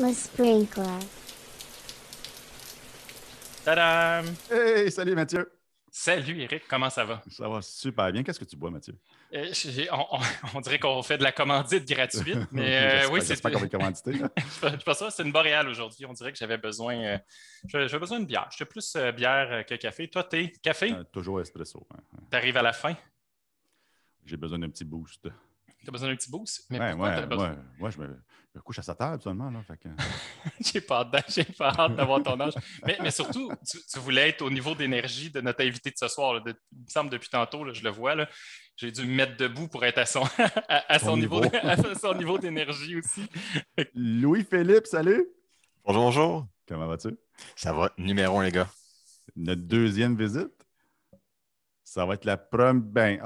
Le sprinkler. Tadam! Hey, salut Mathieu! Salut Eric, comment ça va? Ça va super bien. Qu'est-ce que tu bois, Mathieu? Euh, on, dirait qu'on fait de la commandite gratuite, mais euh, oui, c'est pas comme commandité. je pense ça. c'est une boréale aujourd'hui. On dirait que j'avais besoin, euh, besoin de bière. J'étais plus bière que café. Toi, t'es café? toujours espresso. T'arrives à la fin? J'ai besoin d'un petit boost. T'as besoin d'un petit boost? Mais ouais, ouais, ouais, je me, couche à sa table seulement. que... j'ai pas hâte, d'avoir ton âge. Mais, surtout, tu, voulais être au niveau d'énergie de notre invité de ce soir. il me semble depuis tantôt, là, je le vois. j'ai dû me mettre debout pour être à son, à, son, niveau. niveau d'énergie aussi. Louis-Philippe, salut! Bonjour, bonjour. Comment vas-tu? Ça va, numéro un, les gars. Notre deuxième visite. Ça va être la première. Ben,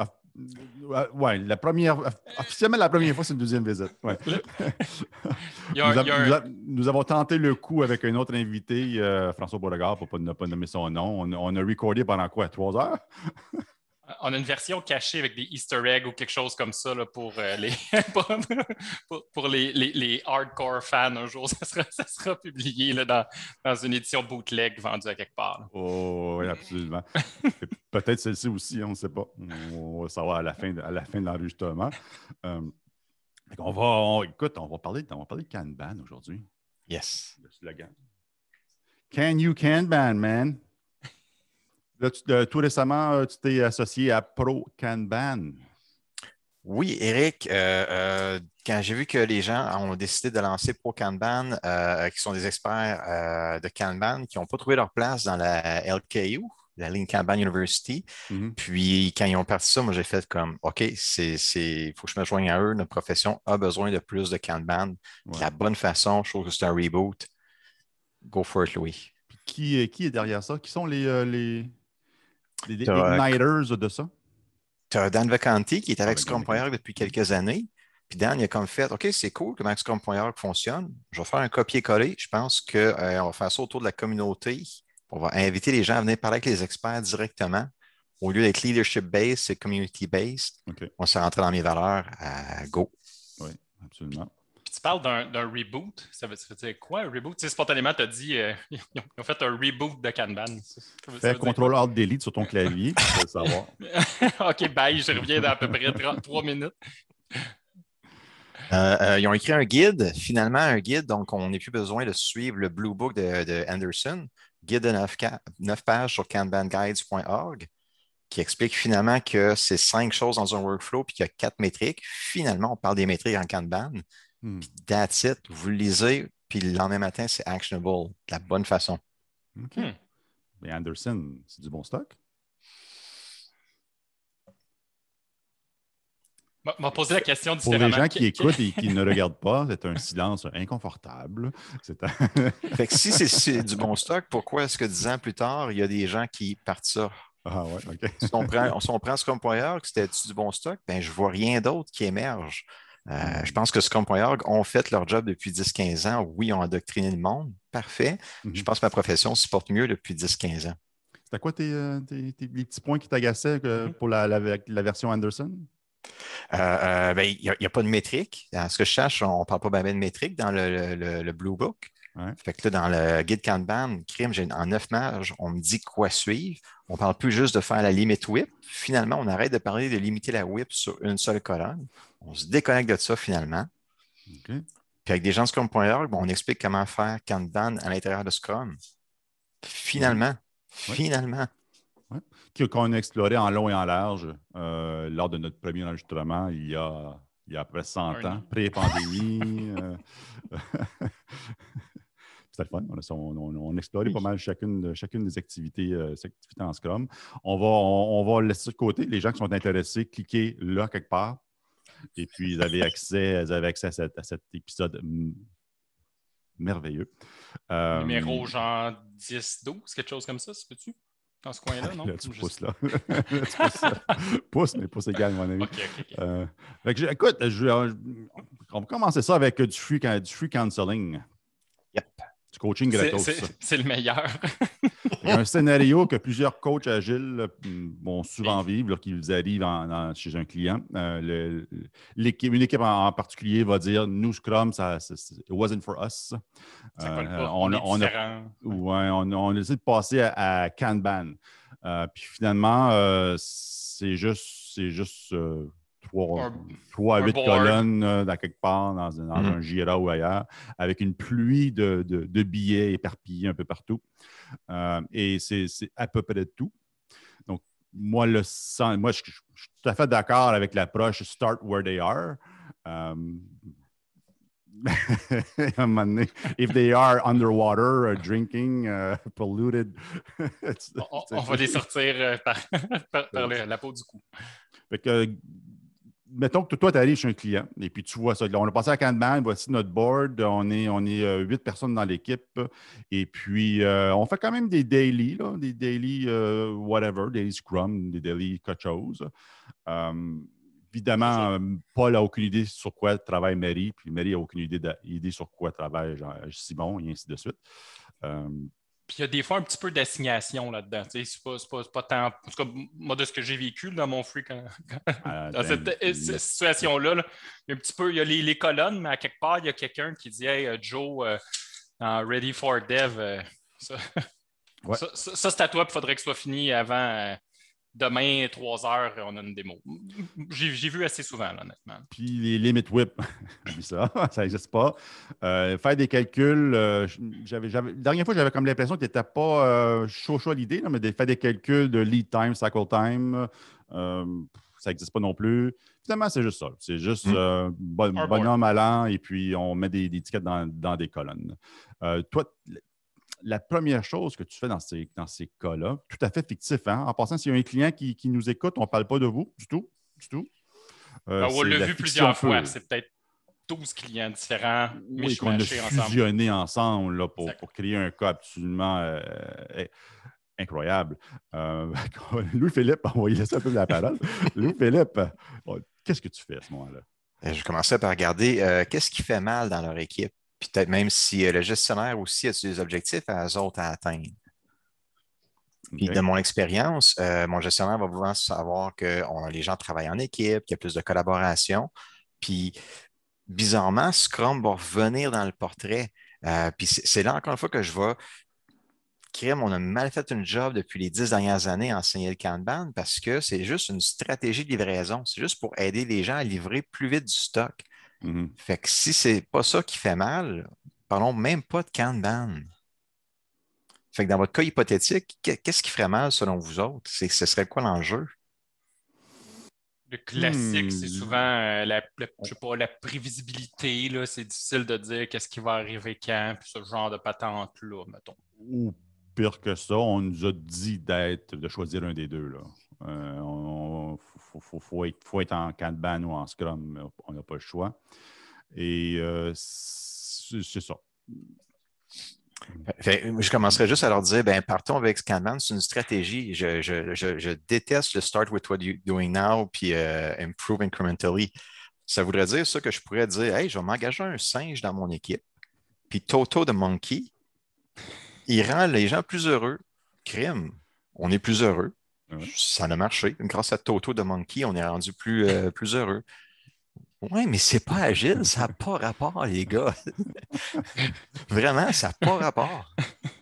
euh, oui, la première. Officiellement, la première fois, c'est une deuxième visite. nous, avons tenté le coup avec un autre invité, euh, François Beauregard, pour ne pas nommer son nom. On, on a recordé pendant quoi, trois heures? on a une version cachée avec des Easter eggs ou quelque chose comme ça euh, pour, les, pour, les, hardcore fans. Un jour, ça sera, publié dans, une édition bootleg vendue à quelque part. Oh, oh, oui, absolument. Peut-être celle-ci aussi, on ne sait pas. On va savoir à la fin de, à la fin de l'enregistrement. Euh, on va, écoute, on va parler, de Kanban aujourd'hui. Yes. Le slogan. Can you Kanban, man? Euh, tout récemment, euh, tu t'es associé à Pro Kanban. Oui, Eric, euh, quand j'ai vu que les gens ont décidé de lancer Pro Kanban, qui sont des experts de Kanban, qui n'ont pas trouvé leur place dans la LKU, la ligne Kanban University. Mhm. Puis quand ils ont parti ça, moi j'ai fait comme OK, il faut que je me joigne à eux, notre profession a besoin de plus de Kanban. La bonne façon, je trouve que c'est un reboot. Go for it, Louis. qui, qui est derrière ça? Qui sont les, les, des, igniters de ça? Tu as Dan Vacanti qui est avec Scrum.org depuis quelques années. Puis Dan, il a comme fait OK, c'est cool comment Scrum.org fonctionne. Je vais faire un copier-coller. Je pense qu'on euh, va faire ça autour de la communauté. On va inviter les gens à venir parler avec les experts directement. Au lieu d'être leadership-based, c'est community-based. On s'est rentré dans mes valeurs à Go. Oui, absolument tu parles d'un reboot. Ça veut, dire quoi, un reboot? Tu spontanément, tu as dit euh, ils, ont, fait un reboot de Kanban. un contrôle Alt Delete sur ton clavier, tu OK, bye, je reviens dans à peu près trois minutes. Euh, euh, ils ont écrit un guide, finalement un guide, donc on n'a plus besoin de suivre le Blue Book de, Anderson, guide de 9, pages sur kanbanguides.org, qui explique finalement que c'est cinq choses dans un workflow puis qu'il y a quatre métriques. Finalement, on parle des métriques en Kanban, Hmm. that's it, vous le lisez, puis le lendemain matin, c'est actionable de la bonne façon. OK. Hmm. Mais Anderson, c'est du bon stock? m'a posé la question Pour les gens qui écoutent et qui ne regardent pas, c'est un silence inconfortable. fait que si c'est du bon stock, pourquoi est-ce que dix ans plus tard, il y a des gens qui partent ça? Ah ouais, OK. si on prend, on prend ce employeur, que c'était du bon stock, ben, je ne vois rien d'autre qui émerge. Euh, ah. je pense que Scrum.org ont fait leur job depuis 10-15 ans. Oui, ont endoctriné le monde. Parfait. Mhm. Je pense que ma profession se supporte mieux depuis 10-15 ans. C'était quoi euh, tes, les petits points qui t'agassaient euh, mhm. pour la, version Anderson? Ben, il n'y a, pas de métrique. ce que je cherche, on ne parle pas bien de métrique dans le, Blue Book. Fait que dans le guide Kanban, crime, en neuf marges, on me dit quoi suivre. On ne parle plus juste de faire la limite whip. Finalement, on arrête de parler de limiter la whip sur une seule colonne. On se déconnecte de ça finalement. avec des gens de Scrum.org, on explique comment faire Kanban à l'intérieur de Scrum. Finalement, finalement. Qu'on a exploré en long et en large euh, lors de notre premier enregistrement il y a, il y 100 ans, pré-pandémie. Euh, euh, C'était le fun. On, on, on pas mal chacune, chacune des activités, activités en Scrum. On va, on va laisser de côté. Les gens qui sont intéressés, cliquez là quelque part et puis, ils avaient accès, à, cet épisode merveilleux. Euh, Numéro genre 10, 12, quelque chose comme ça, si peux-tu? Dans ce coin-là, non? là, tu pousses, là. mais pousse égal, mon ami. OK, OK. Euh, écoute, je, on va commencer ça avec du free, du free counseling. Yep. Coaching gratos. C'est le meilleur. un scénario que plusieurs coachs agiles mm, vont souvent vivre lorsqu'ils arrivent chez un client. Euh, une équipe en, particulier va dire Nous, Scrum, ça, it wasn't for us. On, euh, on, on, a, de passer à, Kanban. Euh, puis finalement, c'est juste, c'est juste trois, à huit colonnes dans quelque part, dans, un gira mhm. ou ailleurs, avec une pluie de, billets éparpillés un peu partout. Euh, et c'est à peu près tout. Donc, moi, le moi je, suis tout à fait d'accord avec l'approche start where they are. Euh, if they are underwater, uh, drinking, uh, polluted. on, va les sortir euh, par, par la peau du cou. Fait que, mettons que toi, tu arrives chez un client et puis tu vois ça. on a passé à Kanban, voici notre board, on est on est euh, huit personnes dans l'équipe et puis euh, on fait quand même des daily, des daily euh, whatever, daily scrum, des daily quelque chose. évidemment, Paul n'a aucune idée sur quoi travaille Mary, puis Mary n'a aucune idée, sur quoi travaille Simon et ainsi de suite il y a des fois un petit peu d'assignation là-dedans. C'est pas, pas, tant. En tout cas, moi, de ce que j'ai vécu dans mon free hein, ah, dans euh, cette, situation-là, il y a un petit peu, il y a les, colonnes, mais à quelque part, il y a quelqu'un qui dit Hey, euh, Joe, euh, Ready for Dev, ça, c'est à toi, il faudrait que ce soit fini avant, demain, 3 heures, on a une démo. J'ai vu assez souvent, honnêtement. Puis les limit whip, ça, ça n'existe pas. Euh, faire des calculs, euh, j'avais, la dernière fois, j'avais comme l'impression que tu n'étais pas euh, chaud, chaud à l'idée, mais faire des calculs de lead time, cycle time, ça n'existe pas non plus. Finalement, c'est juste ça. C'est juste hmm. bon, bonhomme et puis on met des, étiquettes dans, dans des colonnes. toi, la première chose que tu fais dans ces, dans cas-là, tout à fait fictif, hein? en passant, s'il y a un client qui, nous écoute, on ne parle pas de vous du tout. Du tout. Euh, ah, on l'a vu plusieurs fois. C'est peut-être 12 clients différents, mais oui, qu'on a fusionné ensemble, pour, pour, créer un cas absolument euh, eh, incroyable. Euh, Louis-Philippe, on va un peu la parole. Louis-Philippe, oh, qu'est-ce que tu fais à ce moment-là? Eh, je commençais par regarder qu'est-ce qui fait mal dans leur équipe. Puis peut-être même si euh, le gestionnaire aussi a des objectifs à eux autres à atteindre. Puis de mon expérience, euh, mon gestionnaire va vouloir savoir que les gens travaillent en équipe, qu'il y a plus de collaboration. Puis bizarrement, Scrum va revenir dans le portrait. Euh, puis c'est là encore une fois que je vois Crime, on a mal fait une job depuis les dix dernières années à enseigner le Kanban parce que c'est juste une stratégie de livraison. C'est juste pour aider les gens à livrer plus vite du stock. Mm-hmm. Fait que si c'est pas ça qui fait mal, parlons même pas de Kanban. Fait que dans votre cas hypothétique, qu'est-ce qui ferait mal selon vous autres? Ce serait quoi l'enjeu? Le classique, c'est hmm. souvent euh, la, je la prévisibilité. C'est difficile de dire qu'est-ce qui va arriver quand, puis ce genre de patente-là, mettons. Ou pire que ça, on nous a dit d'être, de choisir un des deux. Là. Il euh, faut, faut, être, en Kanban ou en Scrum. On n'a pas le choix. Et euh, c'est ça. je commencerai juste à leur dire, ben, partons avec Kanban, c'est une stratégie. Je, déteste le start with what you're doing now, puis euh, improve incrementally. Ça voudrait dire ça que je pourrais dire, hey, je vais m'engager un singe dans mon équipe, puis Toto the Monkey, il rend les gens plus heureux. Crime, on est plus heureux. Ça a marché. Grâce à Toto de Monkey, on est rendu plus, euh, plus heureux. Oui, mais c'est pas agile, ça n'a pas rapport, les gars. Vraiment, ça n'a pas rapport.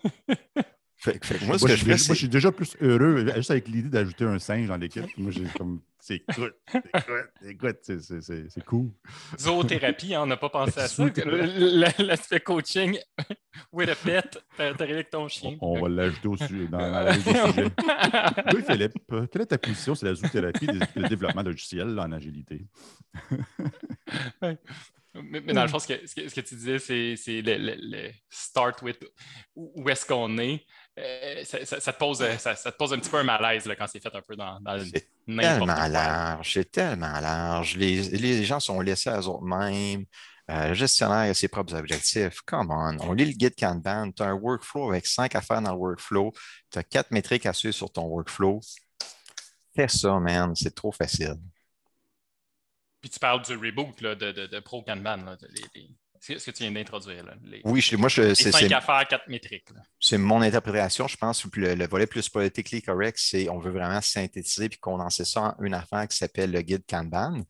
moi, je moi, je suis déjà plus heureux juste avec l'idée d'ajouter un singe dans l'équipe. Moi, j'ai comme écoute, écoute, écoute, c'est cool. Zoothérapie, hein, on n'a pas pensé à ça. L'aspect coaching with a pet, t'arrives avec ton chien. On, va l'ajouter aussi Dans, la sujet. oui, Philippe, quelle est ta position sur la zoothérapie et le développement logiciel en agilité? Mais, dans le fond, ce que, ce que, tu disais, c'est le, start with où est-ce qu'on est. Euh, ça, te pose, euh, ça, te pose un petit peu un malaise quand c'est fait un peu dans, dans C'est tellement large, c'est tellement large. Les, gens sont laissés à eux-mêmes. le euh, gestionnaire a ses propres objectifs. Come on, on lit le guide Kanban. Tu as un workflow avec cinq affaires dans le workflow. Tu as quatre métriques à suivre sur ton workflow. Fais ça, man. C'est trop facile. Puis tu parles du reboot de, de, Pro Kanban ce que tu viens d'introduire. oui, je, moi, je, c'est. qu'à affaires, quatre métriques. C'est mon interprétation, je pense. Le, le volet plus politiquement correct, c'est on veut vraiment synthétiser puis condenser ça en une affaire qui s'appelle le guide Kanban.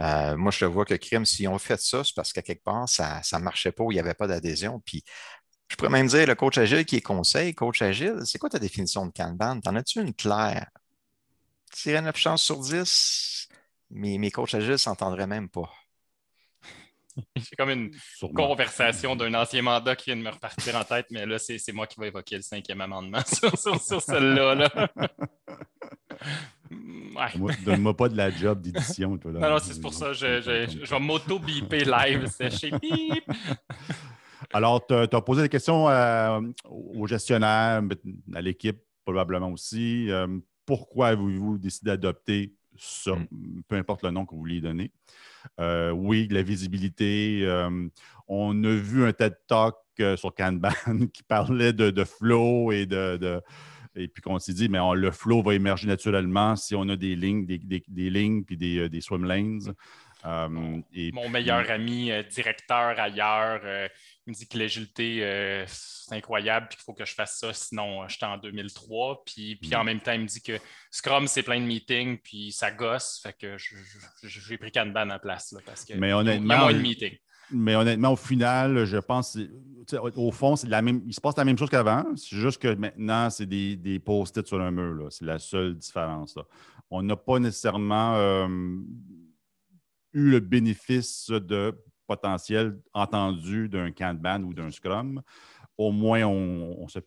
Euh, moi, je vois que crime, si on fait ça, c'est parce qu'à quelque part, ça ne marchait pas, il n'y avait pas d'adhésion. Puis je pourrais même dire le coach agile qui est conseil, coach agile, c'est quoi ta définition de Kanban? T'en as-tu une claire? Tirer 9 chances sur 10, mais mes coachs agiles ne s'entendraient même pas. C'est comme une conversation d'un ancien mandat qui vient de me repartir en tête, mais là, c'est moi qui vais évoquer le cinquième amendement sur, sur, celle-là. Moi, Donne-moi pas de la job d'édition. Non, c'est pour ça. Je, je, vais m'auto-biper live, Alors, tu as, posé des questions euh, au gestionnaire, à l'équipe probablement aussi. Euh, pourquoi avez-vous décidé d'adopter ça, hmm. peu importe le nom que vous vouliez donner? Euh, oui, la visibilité. Euh, on a vu un TED Talk euh, sur Kanban qui parlait de, flow et de, et puis qu'on s'est dit, mais le flow va émerger naturellement si on a des lignes, des, des, lignes puis des, swim lanes. mon, meilleur ami directeur ailleurs, il me dit que l'agilité, euh, c'est incroyable, puis qu'il faut que je fasse ça, sinon euh, j'étais en 2003. Puis, puis en mm. même temps, il me dit que Scrum, c'est plein de meetings, puis ça gosse, fait que j'ai pris Kanban en place, parce que Mais honnêtement, euh, Mais honnêtement, au final, je pense, au fond, c'est la même, il se passe la même chose qu'avant. C'est juste que maintenant, c'est des, post-it sur un mur. C'est la seule différence. On n'a pas nécessairement eu le bénéfice de potentiel entendu d'un Kanban ou d'un Scrum, au moins on, on se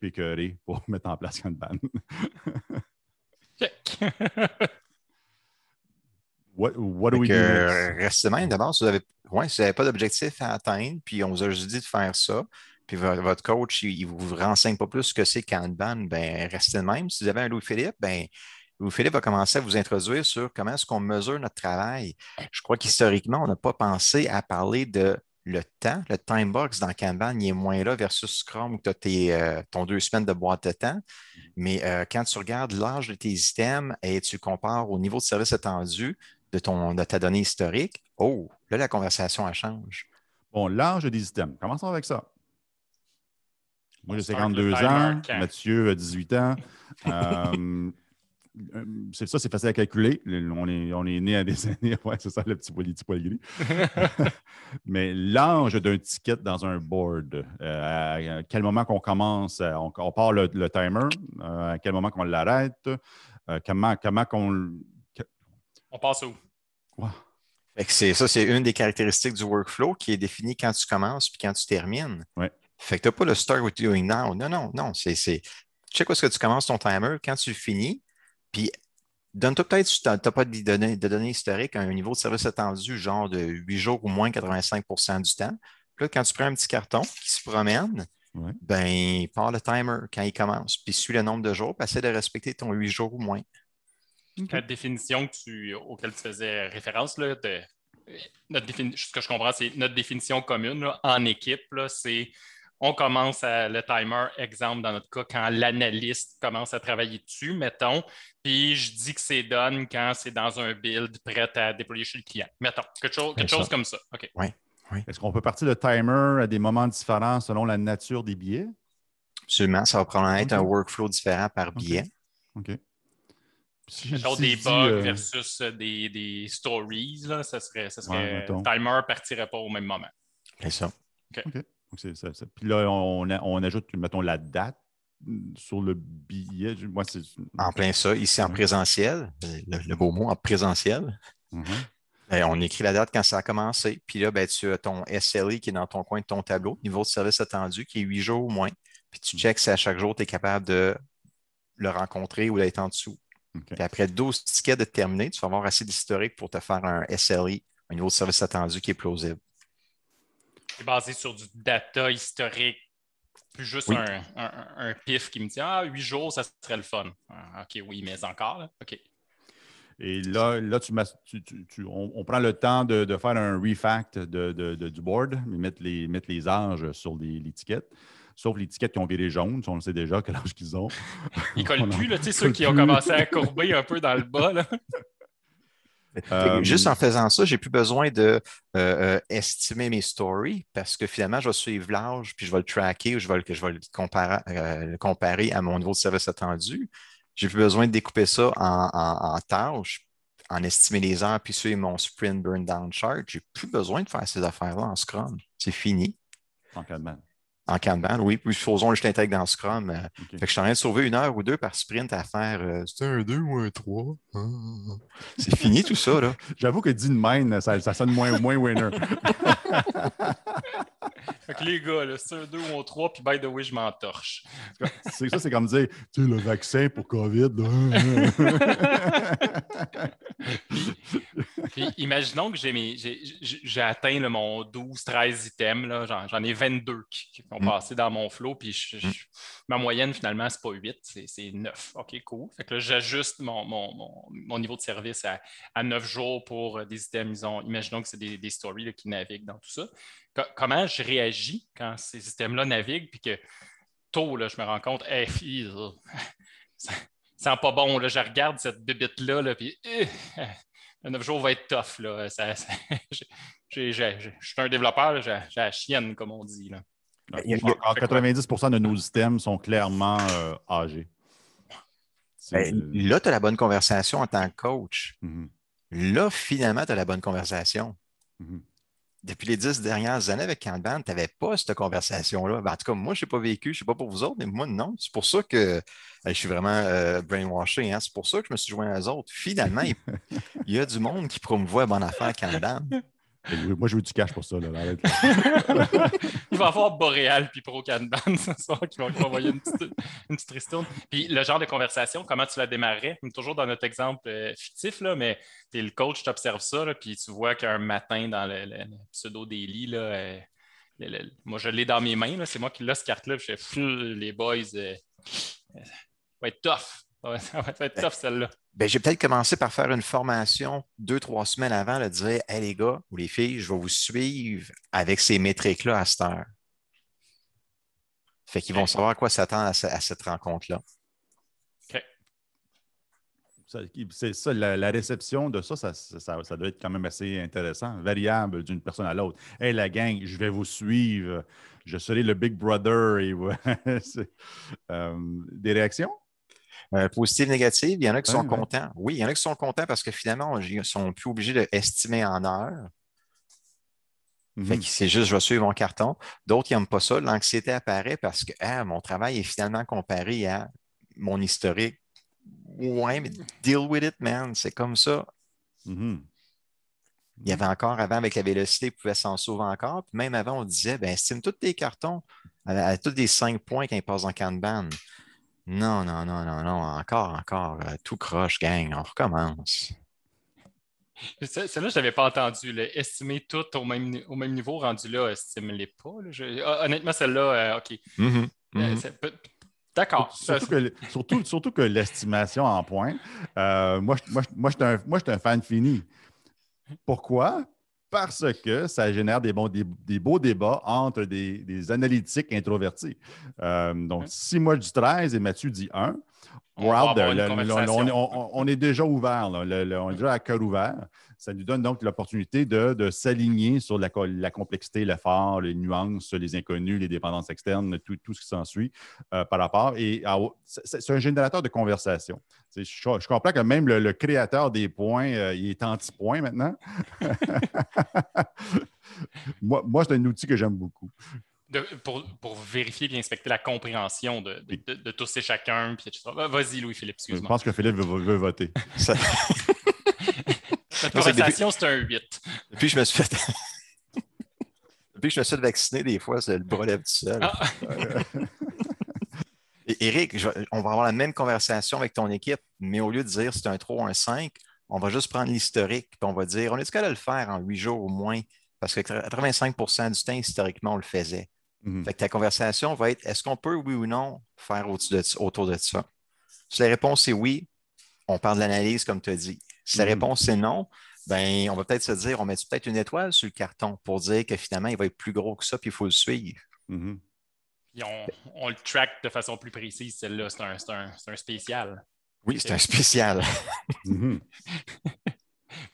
pour mettre en place Kanban. Check! What, do we même euh, d'abord. Si vous n'avez ouais, pas d'objectif à atteindre, puis on vous a juste dit de faire ça, puis votre coach, il ne vous renseigne pas plus ce que c'est Kanban, ben restez le même. Si vous avez un Louis-Philippe, ben philippe va commencer à vous introduire sur comment est-ce qu'on mesure notre travail. Je crois qu'historiquement, on n'a pas pensé à parler de le temps. Le time box dans Kanban, il est moins là versus Scrum où tu as tes, euh, ton deux semaines de boîte de temps. Mm-hmm. Mais euh, quand tu regardes l'âge de tes items et tu compares au niveau de service attendu de, ton, ta donnée historique, oh, là, la conversation, elle change. Bon, l'âge des items. Commençons avec ça. Moi, j'ai 52 ans, Mathieu a 18 ans. Euh, euh, c'est ça, c'est facile à calculer. On est, on né à des années, ouais, c'est ça, le petit poil, gris. Mais l'ange d'un ticket dans un board, euh, à quel moment qu'on commence, euh, on, part le, timer, à quel moment qu'on l'arrête, comment, comment qu'on. On passe où? c'est ça, c'est une des caractéristiques du workflow qui est définie quand tu commences puis quand tu termines. Fait que tu n'as pas le start with doing now. Non, non, non. C'est, check où est-ce que tu commences ton timer, quand tu finis, puis, donne-toi peut-être, tu n'as pas de données, historiques hein, un niveau de service attendu, genre de 8 jours ou moins 85 du temps. Puis là, quand tu prends un petit carton qui se promène, ben, part le timer quand il commence. Puis, suis le nombre de jours, puis essaie de respecter ton 8 jours ou moins. La définition que tu, auquel tu faisais référence, là, euh, ce que je comprends, c'est notre définition commune en équipe, c'est on commence euh, le timer, exemple dans notre cas, quand l'analyste commence à travailler dessus, mettons, puis je dis que c'est done quand c'est dans un build prêt à déployer chez le client, mettons, quelque chose, comme ça. OK. Oui. Est-ce qu'on peut partir le timer à des moments différents selon la nature des billets? Absolument, ça va probablement être un workflow différent par billet. OK. des bugs euh, versus euh, des, stories, là, ça serait, ça serait timer partirait pas au même moment. C'est ça. OK. Donc Puis là, on, on, ajoute, mettons, la date mm, sur le billet. Moi, c'est... En plein ça, ici en présentiel, euh, le, beau mot, en présentiel. Mm-hmm. Ben, on écrit la date quand ça a commencé. Puis là, ben, tu as ton SLE qui est dans ton coin de ton tableau, niveau de service attendu, qui est huit jours ou moins. Puis tu mm-hmm. checks si à chaque jour, tu es capable de le rencontrer ou d'être en dessous. Puis après 12 tickets de terminer, tu vas avoir assez d'historique pour te faire un SLE, un niveau de service attendu qui est plausible basé sur du data historique, plus juste un, pif qui me dit Ah, huit jours, ça serait le fun. Ah, OK, oui, mais encore, OK. Et là, là tu, on, prend le temps de, faire un refact de, du board, mettre les, mettre les âges sur l'étiquette. Sauf l'étiquette qui ont viré jaune, on le sait déjà quel âge qu'ils ont. Ils collent plus, là, tu ceux qui ont commencé à courber un peu dans le bas. Là. juste en euh, faisant ça, j'ai plus besoin de euh, euh, estimer mes stories parce que finalement, je vais suivre l'âge, puis je vais le tracker ou je vais le, comparer, à mon niveau de service attendu. J'ai plus besoin de découper ça en, tâches, en estimer les heures, puis suivre mon sprint burn down chart. J'ai plus besoin de faire ces affaires-là en Scrum. C'est fini. En en Kanban. Oui, puis supposons que je t'intègre dans Scrum. Euh, fait que je suis en train de sauver une heure ou deux par sprint à faire euh, c'est un 2 ou un 3. Ah. C'est fini tout ça. là. J'avoue que dit de mine, ça, sonne moins, moins winner. fait que les gars, c'est un 2 ou un 3, puis by the way, je m'entorche. C'est ça, c'est comme dire tu le vaccin pour COVID. imaginons que j'ai atteint mon 12-13 items, j'en ai 22 qui, font. Mm. passer dans mon flow, puis mm. ma moyenne, finalement, c'est pas 8, c'est 9. OK, cool. Fait que là, j'ajuste mon, niveau de service à, à, 9 jours pour euh, des items, disons, imaginons que c'est des, des, stories qui naviguent dans tout ça. comment je réagis quand ces items-là naviguent, puis que tôt, là, je me rends compte, hey, fils ça sent pas bon, là, je regarde cette bibite-là, là, puis... Euh, le 9 jours va être tough. Là. je suis un développeur, j'ai la chienne, comme on dit. Là. 90 de nos items sont clairement euh, âgés. Ben, là, tu as la bonne conversation en tant que coach. Mm-hmm. Là, finalement, tu as la bonne conversation. Mm-hmm. Depuis les dix dernières années avec Kanban, tu n'avais pas cette conversation-là. Ben, en tout cas, moi, je n'ai pas vécu, je ne sais pas pour vous autres, mais moi, non. C'est pour ça que je suis vraiment euh, brainwashed. Hein. C'est pour ça que je me suis joint aux autres. Finalement, il, y a du monde qui promouvoit bonne affaire Kanban. Moi, je veux du cash pour ça. Il va y avoir Boréal puis Pro Kanban ce soir qui vont envoyer une petite, une Puis le genre de conversation, comment tu la démarrais? Toujours dans notre exemple euh, fictif, là, mais tu es le coach, tu observes ça, puis tu vois qu'un matin dans le, pseudo daily là, euh, moi, je l'ai dans mes mains. C'est moi qui l'ai, cette carte-là. Je fais, les boys, euh, ouais, euh, tough. Ouais, ça va être ben, tough celle-là. Ben, j'ai peut-être commencé par faire une formation deux, trois semaines avant, de dire Hey les gars ou les filles, je vais vous suivre avec ces métriques-là à cette heure. Fait qu'ils vont savoir à quoi s'attendre à, cette rencontre-là. OK. C'est ça, la, réception de ça ça, doit être quand même assez intéressant, variable d'une personne à l'autre. Hey, la gang, je vais vous suivre. Je serai le Big Brother. Euh, des réactions? Positif, euh, positive, négative, il y en a qui sont contents. Oui, il y en a qui sont contents parce que finalement, ils ne sont plus obligés d'estimer en heure. Mhm. c'est juste, je vais suivre mon carton. D'autres, ils n'aiment pas ça. L'anxiété apparaît parce que ah, mon travail est finalement comparé à mon historique. Ouais, mais deal with it, man. C'est comme ça. Mhm. Il y avait encore, avant, avec la vélocité, ils pouvaient s'en sauver encore. Puis même avant, on disait, ben, estime tous tes cartons à, tous les cinq points quand ils passent en Kanban. Non, non, non, non, non, encore, encore, euh, tout croche, gang, on recommence. Celle-là, je n'avais pas entendu. l'estimer Estimer tout au même, au même niveau, rendu là, estime-les pas. Ah, honnêtement, celle-là, OK. D'accord. Surtout, surtout, que l'estimation en point, euh, moi, je, moi, moi, suis un fan fini. Pourquoi? parce que ça génère des, bons, des, beaux débats entre des, analytiques introvertis. Euh, donc, six hein? mois si 13 et Mathieu dit 1, on, est déjà ouvert, on est déjà à cœur ouvert ça nous donne donc l'opportunité de, s'aligner sur la, complexité, l'effort, les nuances, les inconnus, les dépendances externes, tout, ce qui s'ensuit euh, par rapport. Et ah, oh, c'est un générateur de conversation. Je, comprends que même le, créateur des points, euh, il est anti-point maintenant. moi, moi c'est un outil que j'aime beaucoup. pour, pour, vérifier et inspecter la compréhension de, tous et chacun, Vas-y, Louis-Philippe, excuse-moi. Je pense que Philippe veut, voter. Notre conversation, c'est un 8. Depuis je me suis fait. que je me suis fait vacciner, des fois, c'est le bras lève du ah. Eric, on va avoir la même conversation avec ton équipe, mais au lieu de dire c'est un 3 ou un 5, on va juste prendre l'historique, et on va dire on est capable de le faire en 8 jours au moins, parce que 85 du temps, historiquement, on le faisait. Mhm. ta conversation va être est-ce qu'on peut, oui ou non, faire autour de, autour de ça? Si la réponse est oui, on parle de l'analyse, comme tu as dit. Si la mm-hmm. réponse est non, ben, on va peut-être se dire, on met peut-être une étoile sur le carton pour dire que finalement, il va être plus gros que ça, puis il faut le suivre. Mm-hmm. on, le track de façon plus précise, celle-là. C'est un, spécial. Oui, c'est un spécial. Mm-hmm.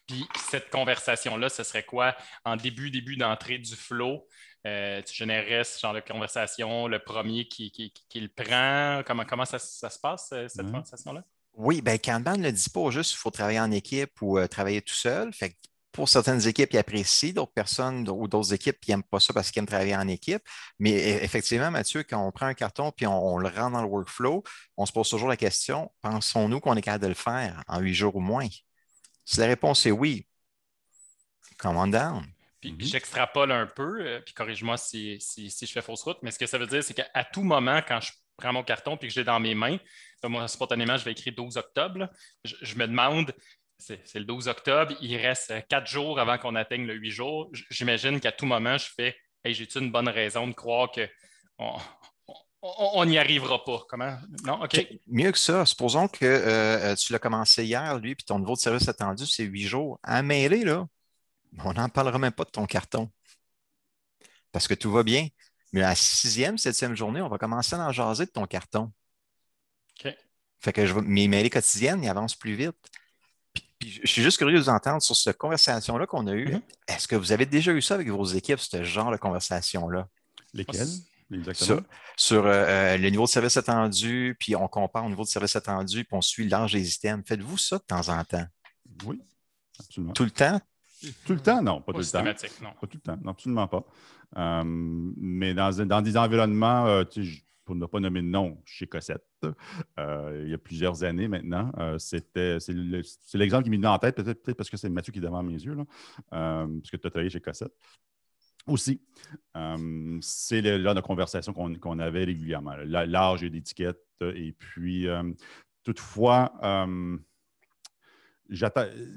Puis cette conversation-là, ce serait quoi? En début, début d'entrée du flow, euh, tu générerais ce genre de conversation, le premier qui, le prend. Comment, comment ça, se passe, euh, cette conversation-là? Oui, bien, Kanban ne le dit pas juste qu'il faut travailler en équipe ou euh, travailler tout seul. Fait que pour certaines équipes, ils apprécient, d'autres personnes ou d'autres équipes, qui n'aiment pas ça parce qu'ils aiment travailler en équipe. Mais e-, effectivement, Mathieu, quand on prend un carton puis on, le rend dans le workflow, on se pose toujours la question pensons-nous qu'on est capable de le faire en huit jours ou moins Si la réponse est oui, come down. Puis, mhm. j'extrapole un peu, euh, puis corrige-moi si, si, je fais fausse route, mais ce que ça veut dire, c'est qu'à tout moment, quand je prends mon carton puis que j'ai dans mes mains, moi, spontanément, je vais écrire 12 octobre. Je, me demande, c'est le 12 octobre, il reste euh, quatre jours avant qu'on atteigne le 8 jours. J'imagine qu'à tout moment, je fais Hey, j'ai-tu une bonne raison de croire que on n'y arrivera pas. Comment? Non? OK. Mieux que ça, supposons que euh, tu l'as commencé hier, lui, puis ton niveau de service attendu, c'est huit jours. À mêler, là, on n'en parlera même pas de ton carton. Parce que tout va bien la sixième, septième journée, on va commencer à en jaser de ton carton. OK. Fait que je, mes mêlées quotidiennes, ils avancent plus vite. Puis, je suis juste curieux de vous entendre sur cette conversation-là qu'on a eue. Mhm. Est-ce que vous avez déjà eu ça avec vos équipes, ce genre de conversation-là? Lesquelles? Exactement. Sur, euh, euh, le niveau de service attendu, puis on compare au niveau de service attendu, puis on suit l'âge des items. Faites-vous ça de temps en temps? Oui, absolument. Tout le temps? Tout le temps, non, pas, tout le temps. Non. Pas tout le temps, non, absolument pas. Euh, mais dans, des environnements, euh, pour ne pas nommer de nom, chez Cossette, euh, il y a plusieurs années maintenant, c'était, c'est, l'exemple qui m'est venu en tête, peut-être, parce que c'est Mathieu qui est devant mes yeux, là, parce que tu as travaillé chez Cossette. Aussi, c'est le de conversation qu'on, avait régulièrement, l'âge et l'étiquette. Et puis, toutefois,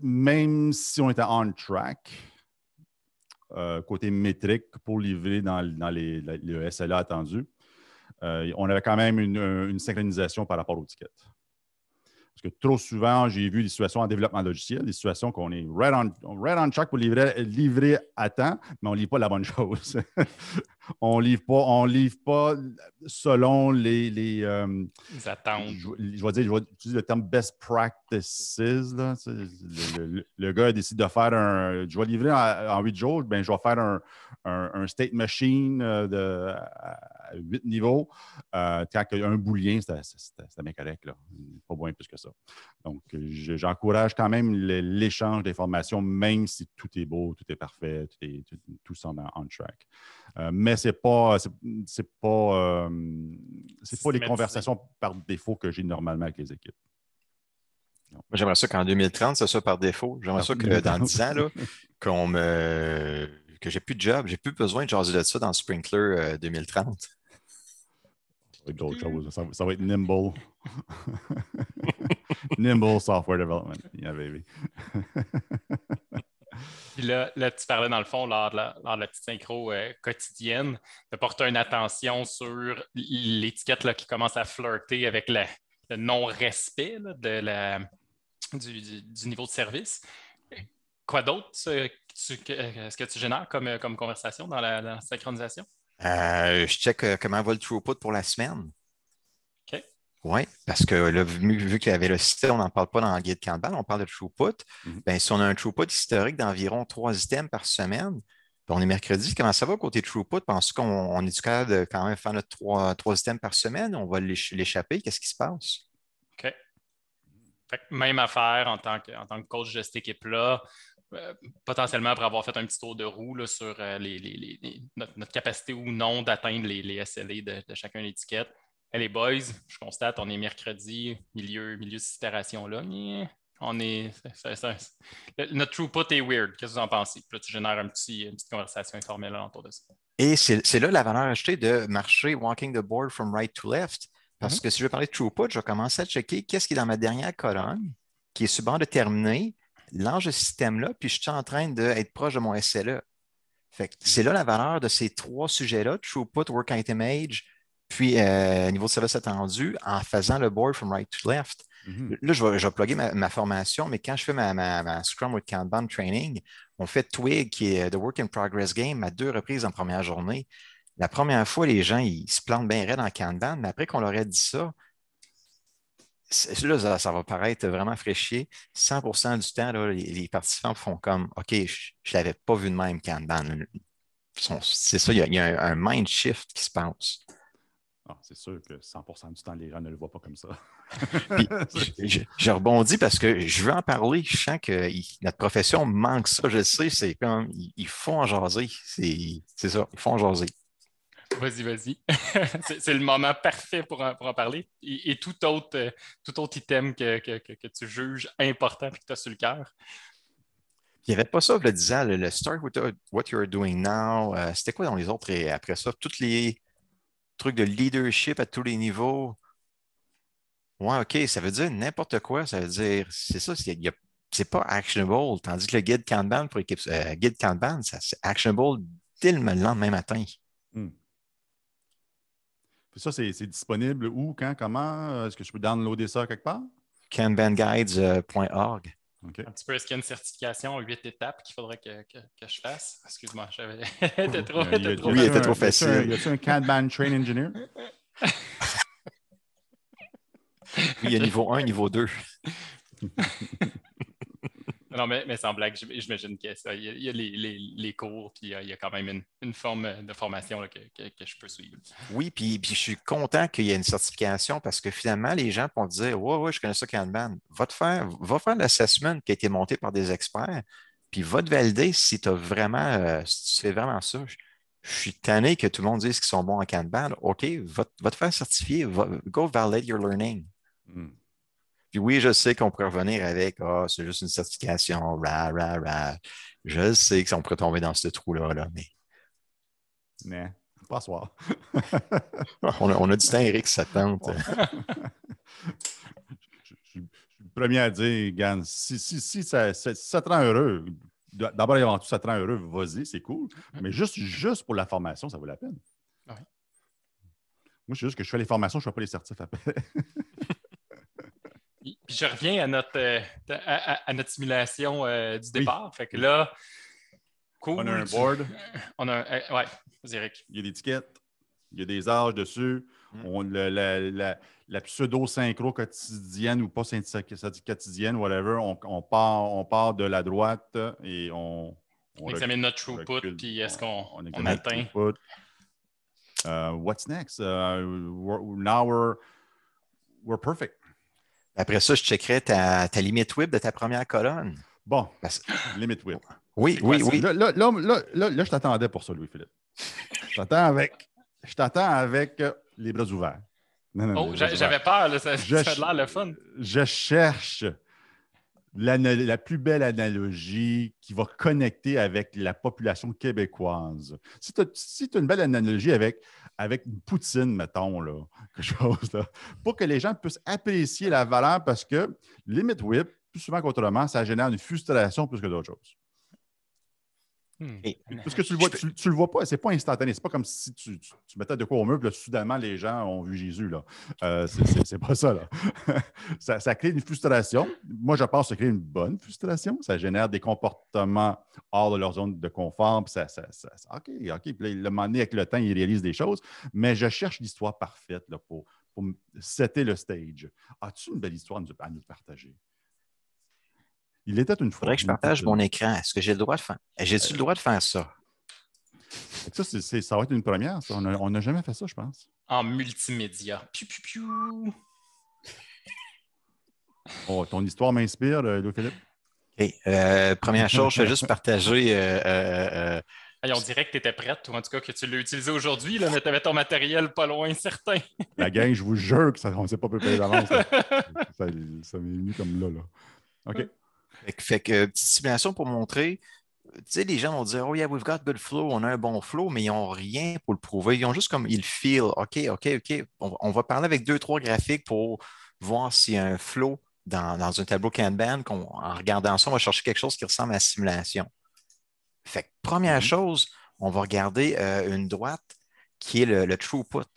même si on était on track, euh, côté métrique pour livrer dans, les, le SLA attendu, euh, on avait quand même une, synchronisation par rapport aux tickets. Parce que trop souvent, j'ai vu des situations en développement logiciel, des situations qu'on est right on, on track pour livrer, livrer à temps, mais on ne lit pas la bonne chose. on livre pas, on livre pas selon les, les, euh, attentes. Je, vais dire, je vais utiliser le terme best practices. Le, gars décide de faire un. Je vais livrer en huit jours, ben, je vais faire un, state machine euh, de huit niveaux. Euh, un boulien, c'était bien correct. Là. Pas moins plus que ça. Donc, j'encourage quand même l'échange d'informations, même si tout est beau, tout est parfait, tout, est, tout, tout semble on track. Euh, mais ce n'est pas, c'est, pas, c'est euh, pas les conversations par défaut que j'ai normalement avec les équipes. J'aimerais ça qu'en 2030, ce soit par défaut. J'aimerais ça que ah, dans 10 ans, là, qu'on me... que j'ai plus de job, j'ai plus besoin de jaser de ça dans Sprinkler 2030. Euh, ça va, être ça va être Nimble. Nimble Software Development. Yeah, baby. Puis là, tu parlais dans le fond, lors de la, petite synchro euh, quotidienne, de porter une attention sur l'étiquette qui commence à flirter avec le non-respect de du, niveau de service. Quoi d'autre est-ce que tu génères comme, conversation dans la, synchronisation? Euh, je check euh, comment va le throughput pour la semaine. Oui, parce que vu vu, y avait le système, on n'en parle pas dans le guide Kanban, on parle de throughput. Mhm. Ben, si on a un throughput historique d'environ trois items par semaine, ben, on est mercredi, comment ça va côté throughput? pense tu qu'on est du cas de quand même faire notre trois, items par semaine? On va l'échapper? Qu'est-ce qui se passe? OK. Fait que même affaire en tant que, coach de cette équipe-là, euh, potentiellement après avoir fait un petit tour de roue sur euh, notre, capacité ou non d'atteindre les, SLA de, de chacun l'étiquette les boys, je constate, on est mercredi, milieu, milieu de itération là. mais On est. notre throughput est weird. Qu'est-ce que vous en pensez? Puis là, tu génères un petit, une petite conversation informelle autour de ça. Et c'est là la valeur ajoutée de marcher walking the board from right to left. Parce mhm. que si je veux parler de throughput, je vais commencer à checker qu'est-ce qui est dans ma dernière colonne, qui est sur bord de ce système-là, puis je suis en train d'être proche de mon SLE. c'est là la valeur de ces trois sujets-là, throughput, work item age, puis, euh, niveau service attendu, en faisant le board from right to left, mhm. là, je vais, plugger ma, formation, mais quand je fais ma, Scrum with Kanban training, on fait Twig, qui est euh, The Work in Progress Game, à deux reprises en première journée. La première fois, les gens, ils se plantent bien raide en Kanban, mais après qu'on leur ait dit ça, là, ça, va paraître vraiment fraîché. 100 du temps, les, participants font comme OK, je ne l'avais pas vu de même Kanban. C'est ça, il y a, un, mind shift qui se passe. Ah, c'est sûr que 100 du temps, les gens ne le voient pas comme ça. je, rebondis parce que je veux en parler. Je sens que notre profession manque ça. Je sais, c'est comme ils, font en jaser. C'est ça, ils font en jaser. Vas-y, vas-y. c'est le moment parfait pour en, parler. Et, tout, autre, euh, tout autre item que, tu juges important et que tu as sur le cœur. Il n'y avait pas ça, je le disant, le, start with what you're doing now. Euh, c'était quoi dans les autres et après ça? Toutes les truc de leadership à tous les niveaux. Ouais, OK, ça veut dire n'importe quoi. Ça veut dire, c'est ça, c'est, pas actionable. Tandis que le guide Kanban pour équipe euh, guide Kanban, c'est actionable dès le lendemain matin. Hmm. ça, c'est, c'est disponible où, quand, comment? Est-ce que je peux downloader ça quelque part? kanbanguides.org. Euh, un petit peu, est-ce qu'il y a une certification en huit étapes qu'il faudrait que, que, je fasse? Excuse-moi, j'avais. été trop, il était trop facile. Y a un, un Kanban Train Engineer? oui, il y a niveau 1, niveau 2. Non, mais, sans blague, j'imagine que ça. y a, les, cours, puis il y a quand même une, forme euh, de formation que, je peux suivre. Oui, puis, je suis content qu'il y ait une certification parce que finalement, les gens vont dire Ouais, ouais, je connais ça, Kanban. Va, te faire, va faire l'assessment qui a été monté par des experts, puis va te valider si euh, tu as vraiment, fais vraiment ça. Je suis tanné que tout le monde dise qu'ils sont bons en Kanban. OK, va, te faire certifier. go validate your learning. Hmm. Puis oui, je sais qu'on pourrait revenir avec Ah, c'est juste une certification, ra, ra, ra. Je sais qu'on pourrait tomber dans ce trou-là, là, mais. Mais, pas soir. on, a, du temps, Eric, ça tente. je, suis le premier à dire, Gan si, si, si ça, te rend heureux, d'abord et avant tout, ça te rend heureux, vas-y, c'est cool. Mais juste, juste pour la formation, ça vaut la peine. Ouais. Moi, c'est juste que je fais les formations, je ne fais pas les certifs après. Puis je reviens à notre, euh, à, notre simulation euh, du départ. Fait que là, cool. On a un board. On a euh, ouais, vas Eric. Il y a des étiquettes, il y a des âges dessus. Mm. On, la, la, la, pseudo-synchro quotidienne ou pas quotidienne, whatever, on, on, part, on part de la droite et on. On, examine notre throughput, puis est-ce qu'on on, atteint. what's next? now we're, we're perfect. Après ça, je checkerai ta, limite whip de ta première colonne. Bon, limite whip. Oui, oui, oui. Là, là, là, là je t'attendais pour ça, Louis-Philippe. Je t'attends avec, je t'attends avec euh, les bras ouverts. Non, non, oh, j'avais peur, ça, fait de l'air le fun. Je cherche la plus belle analogie qui va connecter avec la population québécoise. c'est une belle analogie avec, avec une poutine, mettons, là, quelque chose, pour que les gens puissent apprécier la valeur parce que limit whip, plus souvent qu'autrement, ça génère une frustration plus que d'autres choses. Hmm. Ben, parce que tu le vois, tu, le vois pas, c'est pas instantané. C'est pas comme si tu, mettais de quoi au mur, là, soudainement les gens ont vu Jésus. Là. Euh, c'est pas ça, là. ça. crée une frustration. Moi, je pense que ça crée une bonne frustration. Ça génère des comportements hors de leur zone de confort. Puis ça, OK, OK. Puis là, le moment donné, avec le temps, ils réalisent des choses. Mais je cherche l'histoire parfaite là, pour, pour setter le stage. As-tu une belle histoire à nous partager? Il était une fois. Il Faudrait que je partage mon écran. Est-ce que j'ai le droit de faire? Eh, j'ai-tu le euh, droit de faire ça? Ça, ça va être une première. On n'a jamais fait ça, je pense. En multimédia. Piu, piu, piu. Oh, ton histoire m'inspire, euh, Louis-Philippe. Euh, première chose, je vais juste partager. on dirait que tu étais prête, ou en tout cas que tu l'as utilisé aujourd'hui, mais tu avais ton matériel pas loin, certain. La gang, je vous jure que ça, on ne s'est pas préparé d'avance. ça, ça m'est venu comme là. là. OK. Fait, que, petite euh, simulation pour montrer. Tu sais, les gens vont dire, oh yeah, we've got good flow, on a un bon flow, mais ils n'ont rien pour le prouver. Ils ont juste comme, ils feel, OK, OK, OK. On, va parler avec deux, trois graphiques pour voir s'il y a un flow dans, un tableau Kanban, en regardant ça, on va chercher quelque chose qui ressemble à la simulation. Fait que, première mhm. chose, on va regarder euh, une droite qui est le, le throughput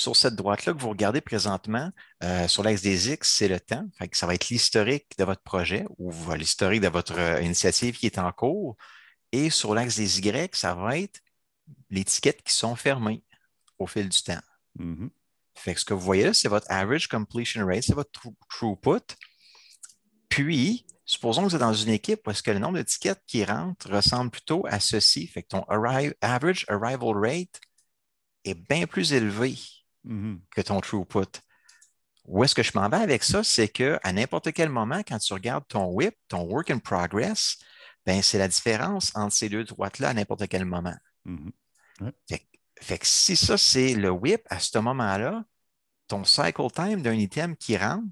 sur cette droite-là que vous regardez présentement, euh, sur l'axe des X, c'est le temps. ça va être l'historique de votre projet ou l'historique de votre euh, initiative qui est en cours. Et sur l'axe des Y, ça va être les tickets qui sont fermés au fil du temps. Mm-hmm. Fait ce que vous voyez là, c'est votre average completion rate, c'est votre throughput. Puis, supposons que vous êtes dans une équipe où que le nombre de tickets qui rentrent ressemble plutôt à ceci. Fait ton average arrival rate est bien plus élevé Mm-hmm. que ton throughput. Où est-ce que je m'en vais avec ça? C'est qu'à n'importe quel moment, quand tu regardes ton whip, ton work in progress, ben, c'est la différence entre ces deux droites-là à n'importe quel moment. Mm-hmm. fait, que si ça, c'est le whip, à ce moment-là, ton cycle time d'un item qui rentre,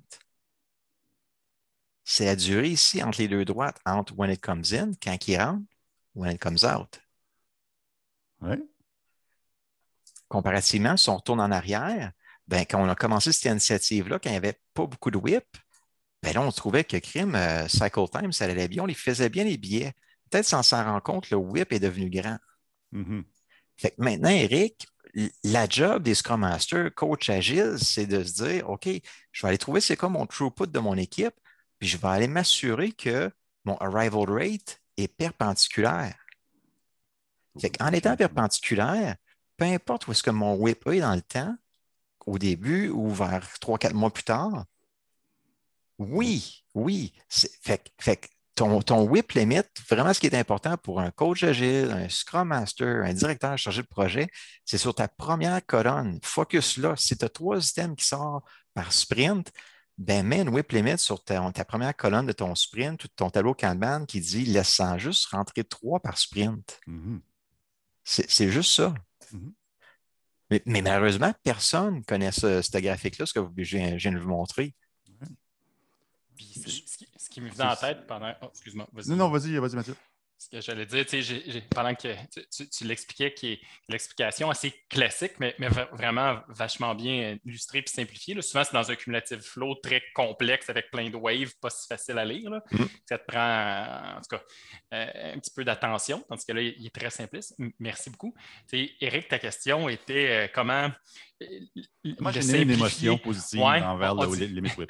c'est la durée ici entre les deux droites, entre when it comes in, quand il rentre, when it comes out. Oui. Comparativement, si on retourne en arrière, ben, quand on a commencé cette initiative-là, quand il n'y avait pas beaucoup de whip, ben là, on trouvait que crime, euh, Cycle Time, ça allait bien, on les faisait bien les billets. Peut-être sans s'en rendre compte, le whip est devenu grand. Mm-hmm. Fait maintenant, Eric, la job des Scrum Masters, coach agile, c'est de se dire OK, je vais aller trouver c'est quoi mon throughput de mon équipe, puis je vais aller m'assurer que mon arrival rate est perpendiculaire. Fait en étant perpendiculaire, peu importe où est-ce que mon WIP est dans le temps, au début ou vers 3-4 mois plus tard, oui, oui. Fait, fait ton, ton whip limit, vraiment ce qui est important pour un coach agile, un scrum master, un directeur chargé de projet, c'est sur ta première colonne. Focus là. Si tu as trois items qui sortent par sprint, ben mets une whip limit sur ta, première colonne de ton sprint ou ton tableau Kanban qui dit laisse-en juste rentrer trois par sprint. Mm-hmm. C'est juste ça. Mhm. mais, malheureusement, personne ne connaît ce, graphique-là, ce que je, viens, de vous montrer. ce, qui, me venait en tête pendant. Oh, excuse-moi. Non, non, vas-y, vas-y, Mathieu ce que j'allais dire, pendant que tu, l'expliquais, qui est l'explication assez classique, mais, vraiment vachement bien euh, illustrée et simplifiée. Souvent, c'est dans un cumulative flow très complexe avec plein de waves, pas si facile à lire. Mm. Ça te prend, en tout cas, euh, un petit peu d'attention, tandis que là, il est très simpliste. Merci beaucoup. T'sais, Eric, ta question était euh, comment. Moi, j'ai une émotion positive envers le, Limit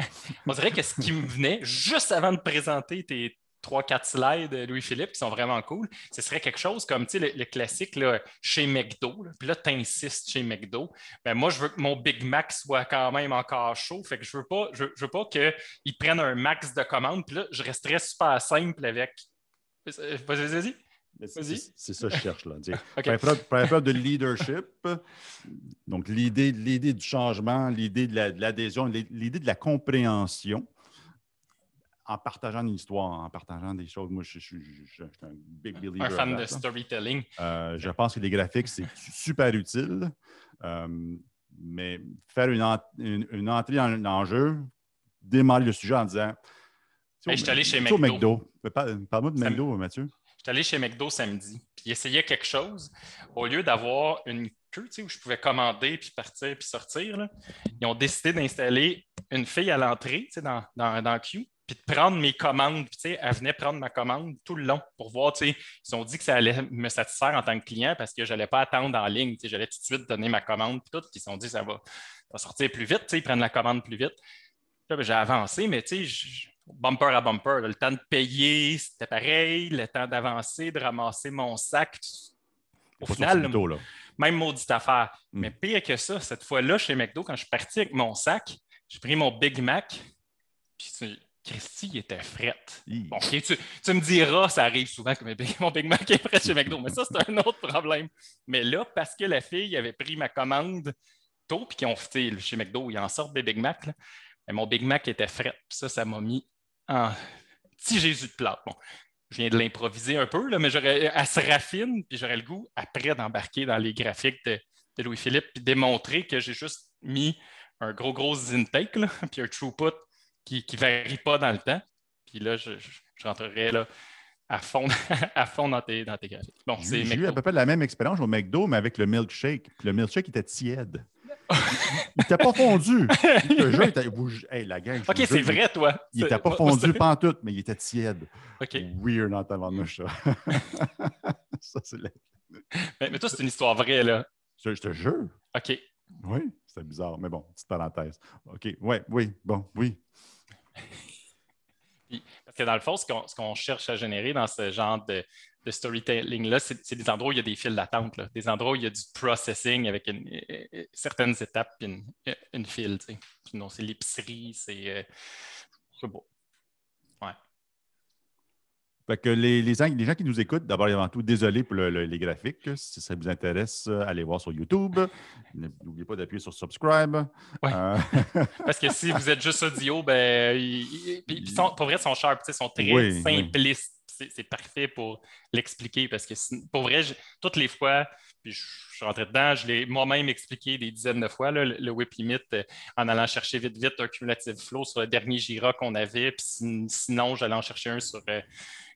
que ce qui me venait juste avant de présenter tes trois, quatre slides, euh, Louis-Philippe, qui sont vraiment cool, ce serait quelque chose comme le, le classique là, chez McDo. Puis là, tu insistes chez McDo. Ben, moi, je veux que mon Big Mac soit quand même encore chaud. Fait que je veux pas, je, veux pas qu'ils prennent un max de commandes. Puis là, je resterais super simple avec. Euh, vas-y, vas-y. C'est ça que je cherche. Là. okay. de leadership, donc l'idée du changement, l'idée de l'adhésion, l'idée de la compréhension en partageant une histoire, en partageant des choses. Moi, je, suis un big believer. Un fan de storytelling. Euh, je pense que les graphiques, c'est super utile. Euh, mais faire une, entrée en, en, jeu, démarrer le sujet en disant. je suis allé chez McDo. Euh, parle-moi de McDo, Mathieu. Je suis allé chez McDo samedi, puis essayait quelque chose. Au lieu d'avoir une queue où je pouvais commander, puis partir, puis sortir, ils ont décidé d'installer une fille à l'entrée dans, dans, dans puis de prendre mes commandes. Puis, elle venait prendre ma commande tout le long pour voir, ils ont dit que ça allait me satisfaire en tant que client parce que je n'allais pas attendre en ligne, j'allais tout de suite donner ma commande, puis tout, puis ils se sont dit ça va, sortir plus vite, ils prennent la commande plus vite. Ben, j'ai avancé, mais bumper à bumper, le temps de payer, c'était pareil, le temps d'avancer, de ramasser mon sac. Au final, là, même maudite affaire. Mm. Mais pire que ça, cette fois-là, chez McDo, quand je suis parti avec mon sac, j'ai pris mon Big Mac, puis Christy était frette. Bon, tu, me diras, ça arrive souvent que mon Big Mac est frette chez McDo, mais ça, c'est un autre problème. Mais là, parce que la fille avait pris ma commande tôt, puis qu'ils ont fait chez McDo, ils en sortent des Big Mac, mais mon Big Mac était fret. Ça, ça m'a mis en petit Jésus de plate. Bon, je viens de l'improviser un peu, là, mais elle se raffine, puis j'aurais le goût après d'embarquer dans les graphiques de, Louis-Philippe, puis démontrer que j'ai juste mis un gros, gros intake, là, puis un throughput qui ne varie pas dans le temps. Puis là, je, rentrerai là, à fond, à fond dans, tes, dans tes Bon, J'ai eu à peu près la même expérience au McDo, mais avec le milkshake. le milkshake était tiède. il n'était pas fondu. Le jeu était. la gang. Ok, c'est vrai, toi. Il n'était pas fondu pantoute, mais il était tiède. Ok. Weird en tant que ça. ça, c'est la... mais, mais, toi, c'est une histoire vraie, là. Je, te jure. Ok. Oui, c'était bizarre, mais bon, petite parenthèse. OK, Oui, oui, bon, oui parce que dans le fond, ce qu'on, cherche à générer dans ce genre de, storytelling-là, c'est, des endroits où il y a des fils d'attente, des endroits où il y a du processing avec euh, euh, certaines étapes et une, file. Sinon, c'est l'épicerie, c'est. beau. Euh, ouais que les, les, gens qui nous écoutent, d'abord et avant tout, désolé pour les graphiques. Si ça vous intéresse, allez voir sur YouTube. N'oubliez pas d'appuyer sur subscribe. Euh, parce que si vous êtes juste audio, ben, ils, sont, pour vrai, ils sont sharp, ils sont très simplistes. C'est parfait pour l'expliquer parce que pour vrai, toutes les fois, puis je, suis rentré dedans, je l'ai moi-même expliqué des dizaines de fois, le, WIP whip limit, euh, en allant chercher vite, vite un cumulative flow sur le dernier Jira qu'on avait, puis sinon, j'allais en chercher un sur. Euh,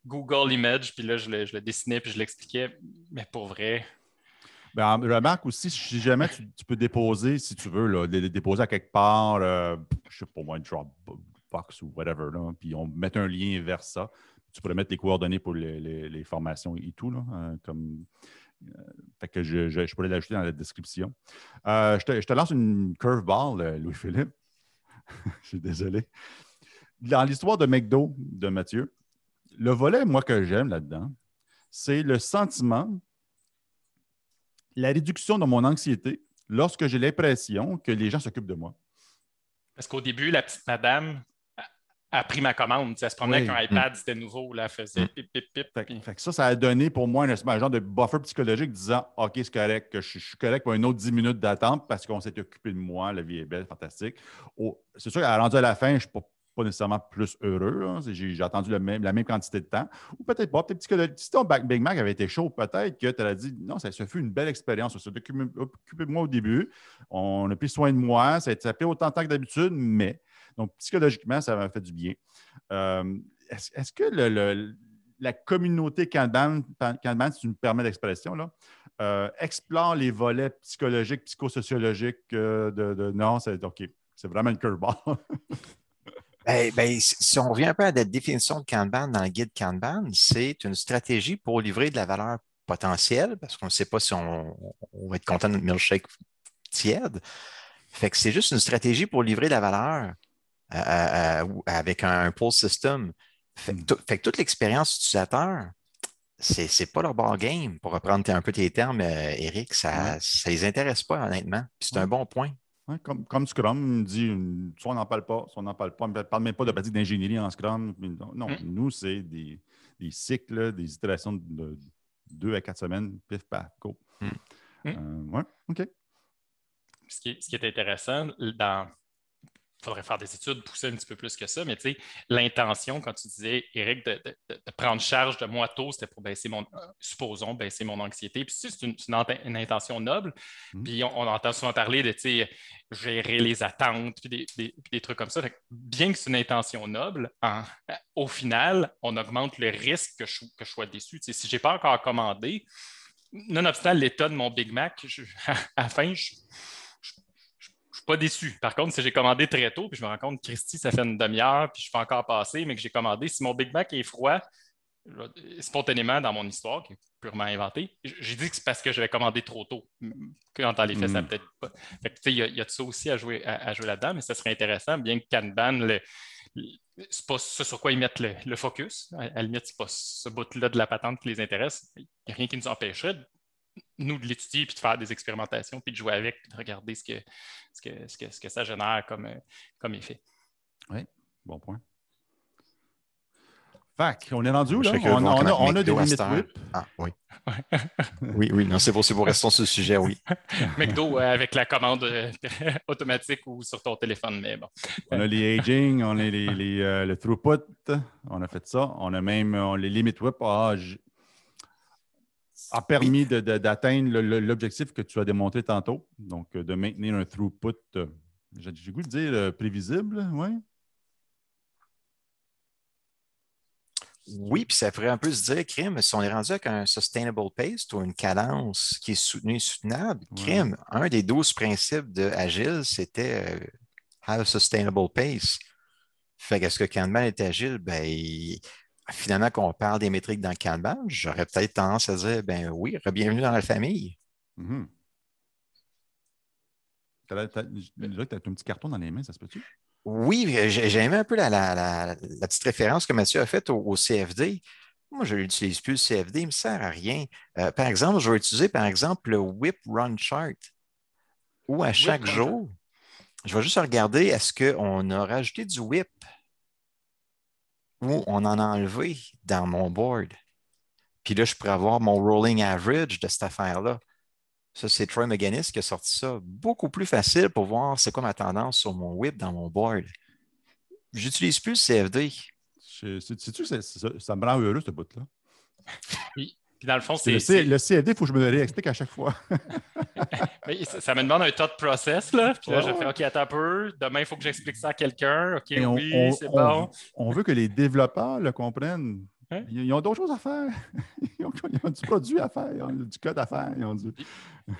Google Image, puis là, je le, je dessinais, puis je l'expliquais. Mais pour vrai, ben, remarque aussi, si jamais tu, peux déposer, si tu veux, déposer à quelque part, je euh, je sais pas moi, Dropbox ou whatever, puis on met un lien vers ça. Tu pourrais mettre les coordonnées pour les, formations et tout, euh, comme. Euh, fait que je, pourrais l'ajouter dans la description. Je te, je, te, lance une curveball, Louis-Philippe. je suis désolé. Dans l'histoire de McDo de Mathieu, le volet, moi, que j'aime là-dedans, c'est le sentiment, la réduction de mon anxiété lorsque j'ai l'impression que les gens s'occupent de moi. Parce qu'au début, la petite madame a pris ma commande. Elle se promenait avec un mm. iPad, c'était nouveau. elle faisait mm. pip, pip, pip. ça, ça a donné pour moi un, genre de buffer psychologique disant OK, c'est correct, que je, suis correct pour une autre 10 minutes d'attente parce qu'on s'est occupé de moi, la vie est belle, fantastique. c'est sûr, a rendu à la fin, je ne suis pas pas nécessairement plus heureux. J'ai attendu la même quantité de temps. Ou peut-être pas. si ton Big Mac avait été chaud, peut-être que tu as dit non, ça se fut une belle expérience. occupé de moi au début. On a pris soin de moi. Ça a été autant de temps que d'habitude, mais. Donc, psychologiquement, ça m'a fait du bien. Euh, est-ce que la communauté Kanban, Kanban, si tu me permets l'expression, là, euh, explore les volets psychologiques, psychosociologiques euh, de, Non, c'est OK. C'est vraiment le curveball. Ben, ben, si on revient un peu à la définition de Kanban dans le guide Kanban, c'est une stratégie pour livrer de la valeur potentielle, parce qu'on ne sait pas si on, va être content de notre milkshake tiède. Fait que c'est juste une stratégie pour livrer de la valeur euh, euh, avec un, un system. Fait, hmm. toute l'expérience utilisateur, ce n'est pas leur board game. Pour reprendre un peu tes termes, euh, Eric, ça ne les intéresse pas, honnêtement. C'est un bon point. Hein, comme, comme, Scrum dit, soit on n'en parle pas, soit on n'en parle pas, on ne parle même pas de pratique d'ingénierie en Scrum. Non, mm. nous, c'est des, cycles, des itérations de deux à quatre semaines, pif, paf, go. Mm. Mm. Euh, oui, OK. ce qui, est intéressant dans, faudrait faire des études, pousser un petit peu plus que ça, mais l'intention, quand tu disais, Eric, de, prendre charge de moi tôt, c'était pour baisser mon, supposons, baisser mon anxiété. Puis si c'est une, intention noble. Mmh. Puis on, entend souvent parler de, tu gérer les attentes, puis des, trucs comme ça. bien que c'est une intention noble, hein, au final, on augmente le risque que je, que je sois déçu. si je n'ai pas encore commandé, nonobstant l'état de mon Big Mac, afin, à, je pas déçu. Par contre, si j'ai commandé très tôt, puis je me rends compte, Christy, ça fait une demi-heure, puis je suis encore passé, mais que j'ai commandé, si mon Big Mac est froid, euh, spontanément dans mon histoire, qui est purement inventée, j'ai dit que c'est parce que j'avais commandé trop tôt. Quand dans les ça mm. peut-être pas. il y, a de ça aussi à jouer, à, jouer là-dedans, mais ce serait intéressant, bien que Kanban, le, c'est pas ce sur quoi ils mettent le, focus. À, à limite, pas ce bout-là de la patente qui les intéresse. Il n'y a rien qui nous empêcherait de nous, de l'étudier, puis de faire des expérimentations, puis de jouer avec, puis de regarder ce que, ce que, ce que, ça génère comme, euh, comme effet. Oui, bon point. Fac, on est rendu où, là? On, a, des limites Ah, oui. oui, oui, non, c'est bon, c'est bon, restons sur le sujet, oui. McDo euh, avec la commande euh, automatique ou sur ton téléphone, mais bon. on a les aging, on a le throughput, on a fait ça. On a même les limites, whip. Ah, a permis d'atteindre l'objectif que tu as démontré tantôt, donc euh, de maintenir un throughput, euh, j'ai goût de dire euh, prévisible, oui. Oui, puis ça ferait un peu se dire, crime, si on est rendu avec un sustainable pace ou une cadence qui est soutenue et soutenable, crime, un des douze principes de Agile, c'était have a sustainable pace. Fait que est ce que Kanban est agile, ben, finalement, quand on parle des métriques dans le Kanban, j'aurais peut-être tendance à dire, ben oui, bienvenue dans la famille. Mhm. Tu as, un petit carton dans les mains, ça se peut-tu? Oui, j'ai aimé un peu la, petite référence que Mathieu a faite au, CFD. Moi, je n'utilise plus le CFD, il ne me sert à rien. Euh, par exemple, je vais utiliser, par exemple, le Whip Run Chart, où à chaque jour, je vais juste regarder est-ce qu'on a rajouté du whip où on en a enlevé dans mon board. Puis là, je pourrais avoir mon rolling average de cette affaire-là. Ça, c'est Troy Meganis qui a sorti ça. Beaucoup plus facile pour voir c'est quoi ma tendance sur mon whip dans mon board. J'utilise plus CFD. cest tu que ça, ça, me rend heureux, ce bout-là? le fond, CAD, il faut que je me le réexplique à chaque fois. mais ça, me demande un tas de process. Là. Puis là, je fais OK, attends un peu. Demain, il faut que j'explique ça à quelqu'un. OK, oui, c'est bon. on veut que les développeurs le comprennent. Hein? Ils, ont d'autres choses à faire. Ils ont, du produit à faire, du code à faire. on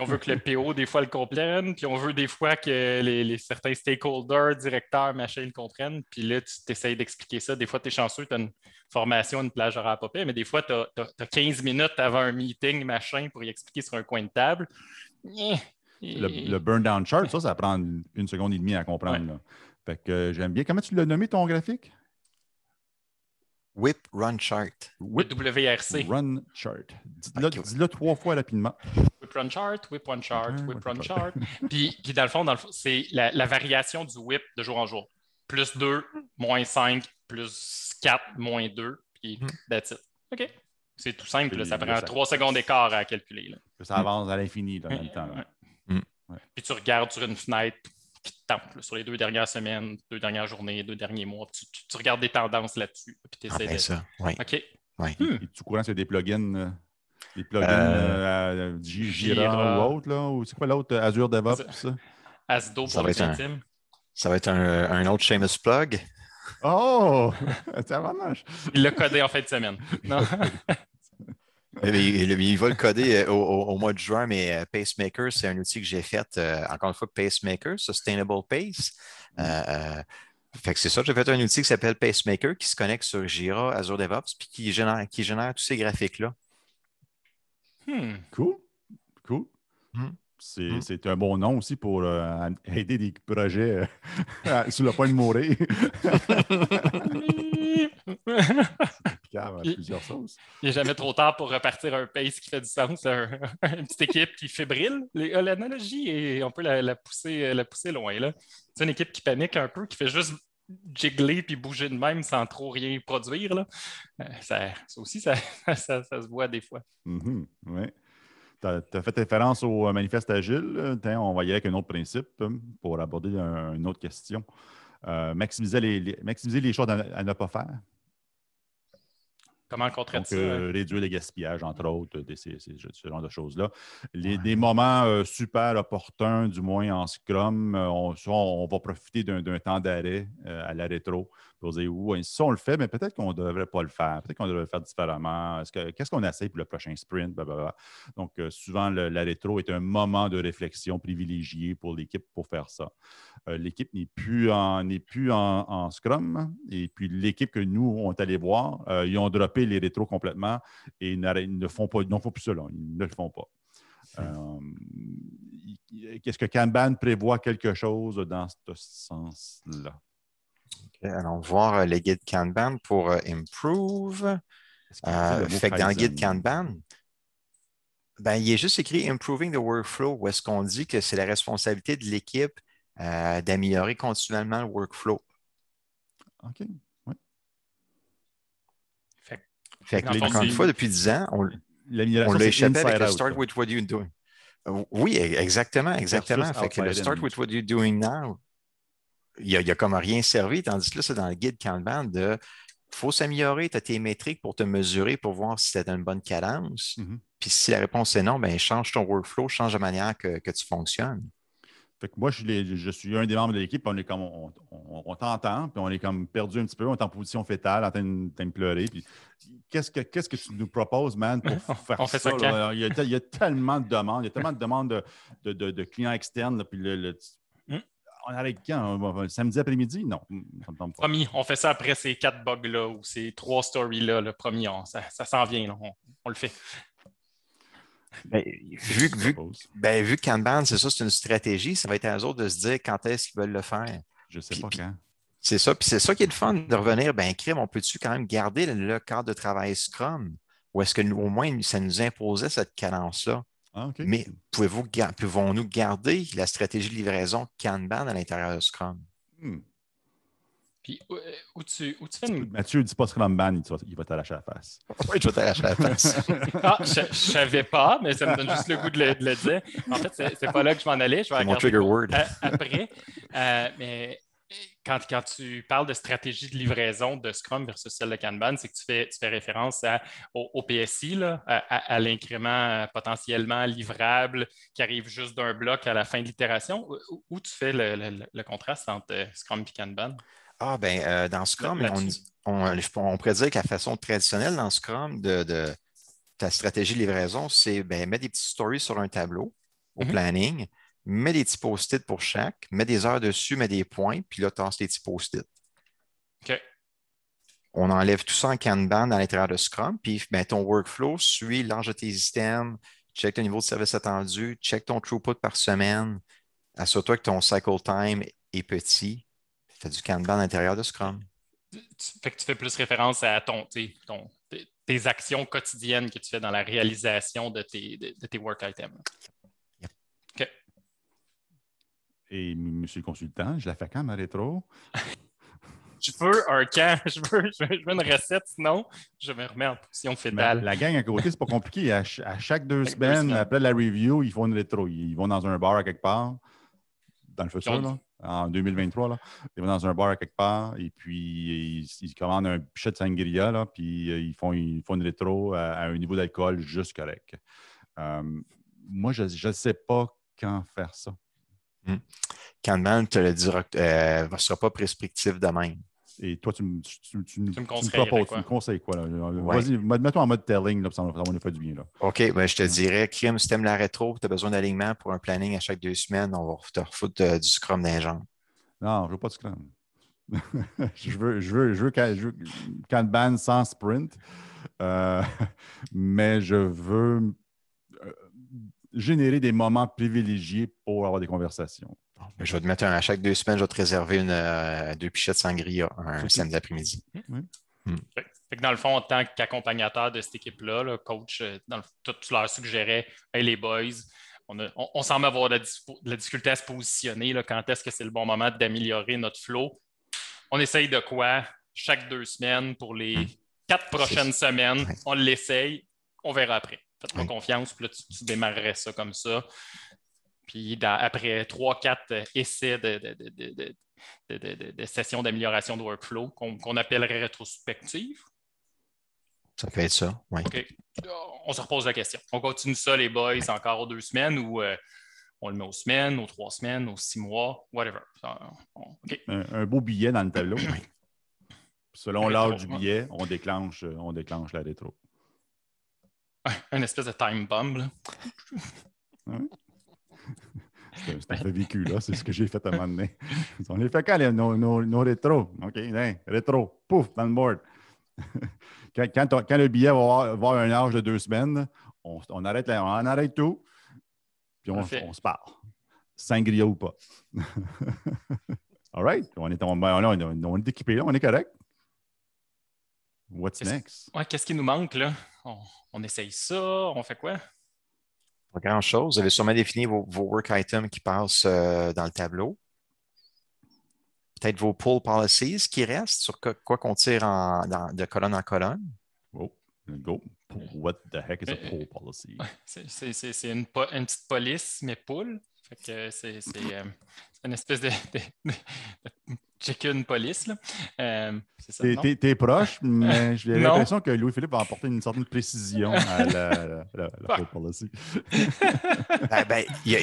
veut que le PO, des fois, le comprenne, puis on veut des fois que les, certains stakeholders, directeurs, machin, le comprennent. Puis là, tu t'essayes d'expliquer ça. Des fois, tu es chanceux, tu as une formation, une plage à popper, mais des fois, tu as, 15 minutes avant un meeting, machin, pour y expliquer sur un coin de table. Eh, eh. Le, burn-down chart, ça, ça prend une seconde et demie à comprendre. Fait que euh, j'aime bien. Comment tu l'as nommé ton graphique? Whip Run Chart. Whip WRC. Run Chart. Dis-le trois fois rapidement. Whip Run Chart, Whip Run Chart, Whip, Run, Chart. puis, qui dans le fond, c'est la, variation du whip de jour en jour. Plus 2, moins 5, plus 4, moins 2. Puis mhm. that's it. OK. C'est tout simple. Là, ça prend trois secondes d'écart à calculer. Là. Ça avance à l'infini en même temps. Mhm. Puis tu regardes sur une fenêtre qui sur les deux dernières semaines, deux dernières journées, deux derniers mois. Tu, tu, regardes des tendances là-dessus. Puis ah, ben ça. Oui. OK. Oui. Hmm. Et tu courant, c'est des plugins. Euh, des plugins euh, euh, à Jira ou autre, là, ou c'est quoi l'autre? Azure DevOps? Ça? Asdo pour le un, Ça va être un, autre Seamus plug. Oh! C'est va, Il l'a codé en fin de semaine. Non? il va le coder euh, au, mois de juin, mais euh, Pacemaker, c'est un outil que j'ai fait, euh, encore une fois, Pacemaker, Sustainable Pace. Mm. fait c'est ça, j'ai fait un outil qui s'appelle Pacemaker qui se connecte sur Jira, Azure DevOps, puis qui génère, tous ces graphiques-là. Hmm. Cool. Cool. Hmm. Hmm. C'est, un bon nom aussi pour aider des projets sur le point de mourir. il, plusieurs n'est jamais trop tard pour repartir un pace qui fait du sens, une petite équipe qui fébrile. Euh, l'analogie, et on peut la, euh, pousser, loin. C'est une équipe qui panique un peu, qui fait juste jigler puis bouger de même sans trop rien produire. Euh, ça, aussi, ça, se voit des fois. oui. Tu as, fait référence au manifeste agile. On va y aller avec un autre principe hein, pour aborder une autre question. maximiser, les, choses à ne pas faire. Comment on traite Donc, ça? Euh, euh, réduire les gaspillages, entre mm. autres, ce genre de choses-là. Des moments euh, super opportuns, du moins en Scrum, on, va profiter d'un temps d'arrêt à la rétro Hein. Si on le fait, mais peut-être qu'on ne devrait pas le faire, peut-être qu'on devrait le faire différemment. qu'est-ce qu'on essaie pour le prochain sprint? Donc, euh, souvent, la rétro est un moment de réflexion privilégié pour l'équipe pour faire ça. Euh, l'équipe n'est plus, en, Scrum, et puis l'équipe que nous, on est allé voir, euh, ils ont droppé les rétros complètement et ils ne font, pas, plus cela. ils ne le font pas. Hmm. Qu'est-ce que Kanban prévoit quelque chose dans ce sens-là? allons voir euh, les guides Kanban pour euh, improve. Euh, fait dans le guide Kanban, ben, il est juste écrit Improving the workflow, où est-ce qu'on dit que c'est la responsabilité de l'équipe d'améliorer continuellement le workflow. OK. Oui. Fait, fait encore une fois, depuis 10 ans, on, l'a échappé avec le Start with what you're doing. Oui, e-, exactement, exactement. Fait que le Start with what you're doing now, il n'y a, comme rien servi, tandis que là, c'est dans le guide Kanban de faut s'améliorer, tu as tes métriques pour te mesurer, pour voir si tu as une bonne cadence. Mhm. Puis si la réponse est non, ben change ton workflow, change la manière que, tu fonctionnes. Fait moi, je, suis un des membres de l'équipe, on est comme on, on, t'entend, puis on est comme perdu un petit peu, on est en position fétale, en train de, pleurer. qu'est-ce que que tu nous proposes, man, pour faire ça? il, y a, tellement de demandes, il y a tellement de demandes de, clients externes, hmm? on arrête quand? samedi après-midi? Non. Hmm, promis, on fait ça après ces quatre bugs-là ou ces trois stories-là. Le premier, ça, s'en vient, on, le fait. Ben, vu, ben, vu que Kanban, c'est ça, c'est une stratégie, ça va être à eux autres de se dire quand est-ce qu'ils veulent le faire. Je ne sais pas quand. C'est ça. Puis c'est ça qui est le fun de revenir. Ben, crime, on peut-tu quand même garder le cadre de travail Scrum? Ou est-ce que nous, au moins, ça nous imposait cette cadence-là? Ah, mais pouvez-vous, pouvons-nous garder la stratégie de livraison Kanban à l'intérieur de Scrum? Hmm. Puis où, euh, tu, où fais une... Mathieu, dis pas Scrum Ban, il va t'arracher la face. Oui, il t'arracher la face. ah, je, ne savais pas, mais ça me donne juste le goût de le, dire. En fait, ce n'est pas là que je m'en allais. Je vais mon trigger word. après. Euh, mais quand, tu parles de stratégie de livraison de Scrum versus celle de Kanban, c'est que tu fais, référence au, PSI, à, l'incrément euh, potentiellement livrable qui arrive juste d'un bloc à la fin de l'itération. Où, tu fais le, contraste entre euh, Scrum et Kanban? Ah, ben, euh, dans Scrum, on, on, pourrait dire que la façon traditionnelle dans Scrum de, ta stratégie de livraison, c'est ben, mettre des petites stories sur un tableau au mhm. planning mets des petits post-it pour chaque, mets des heures dessus, mets des points, puis là, tasse les petits post-it. OK. On enlève tout ça en Kanban à l'intérieur de Scrum, puis ben, ton workflow suit l'âge de tes systèmes, check ton niveau de service attendu, check ton throughput par semaine, assure-toi que ton cycle time est petit, fais du Kanban à l'intérieur de Scrum. Fait que tu fais plus référence à ton, tes actions quotidiennes que tu fais dans la réalisation de de tes work items et monsieur consultant, je la fais quand ma rétro? je veux un cas. je veux, je veux, une recette, sinon je me remets en position fétale. la gang à côté, c'est pas compliqué. À, chaque deux semaines, après la review, ils font une rétro. Ils vont dans un bar à quelque part, dans le futur, en 2023. Là. Ils vont dans un bar à quelque part et puis ils, commandent un pichet de sangria, puis euh, ils font, une rétro à, un niveau d'alcool juste correct. Euh, moi, je ne sais pas quand faire ça. Mm. te le dira, ne euh, sera pas prescriptif de même. Et toi, tu, me, proposes, quoi? tu me conseilles quoi? Euh, vas-y, mets-toi en mode telling, là, ça va nous du bien. Là. OK, ben, je te dirais, crime, si tu aimes la rétro, tu as besoin d'alignement pour un planning à chaque deux semaines, on va te refoutre euh, du scrum d'un Non, je ne veux pas de scrum. je veux, je veux, je veux, je veux Kanban sans sprint, mais je veux générer des moments privilégiés pour avoir des conversations. Ah, ben, je vais te mettre à chaque deux semaines, je vais te réserver une, euh, deux pichettes sangria un samedi après-midi. Mmh. Mmh. dans le fond, en tant qu'accompagnateur de cette équipe-là, coach, euh, tu leur suggérais Hey les boys, on, semble avoir de la, difficulté à se positionner. quand est-ce que c'est le bon moment d'améliorer notre flow? On essaye de quoi chaque deux semaines pour les mmh. quatre prochaines semaines? On l'essaye, on verra après. Faites-moi confiance, puis là, tu, démarrerais ça comme ça. Puis après trois, quatre euh, essais de, sessions d'amélioration de workflow qu'on appellerait rétrospective. Ça peut être ça, oui. OK. On se repose la question. On continue ça, les boys, encore aux deux semaines ou euh, on le met aux semaines, aux trois semaines, aux six mois, whatever. Un, beau billet dans le tableau. Selon l'âge du billet, on déclenche, euh, on déclenche la rétro un, espèce de time bomb. Là. un peu ben. vécu, là. C'est ce que j'ai fait à un moment donné. On les fait quand, nos, nos, rétros? OK, ben, rétro, pouf, dans le board. quand, quand, le billet va avoir, un âge de deux semaines, on, on arrête, on arrête tout, puis on, se part. Sangria ou pas. All right. On est, on, ben, on, on est équipé, là. On est correct. What's next? qu'est-ce qui nous manque, là? on, essaye ça, on fait quoi? Pas grand-chose. Vous avez sûrement défini vos, work items qui passent euh, dans le tableau. Peut-être vos pull policies qui restent sur quoi, qu'on tire en, de colonne en colonne. Oh, go. What the heck is a pull policy? C'est une, une, petite police, mais pull. Fait que c'est euh, une espèce de, de, de police. Euh, T'es proche, mais j'ai l'impression que Louis-Philippe va apporter une certaine précision à la, il, a,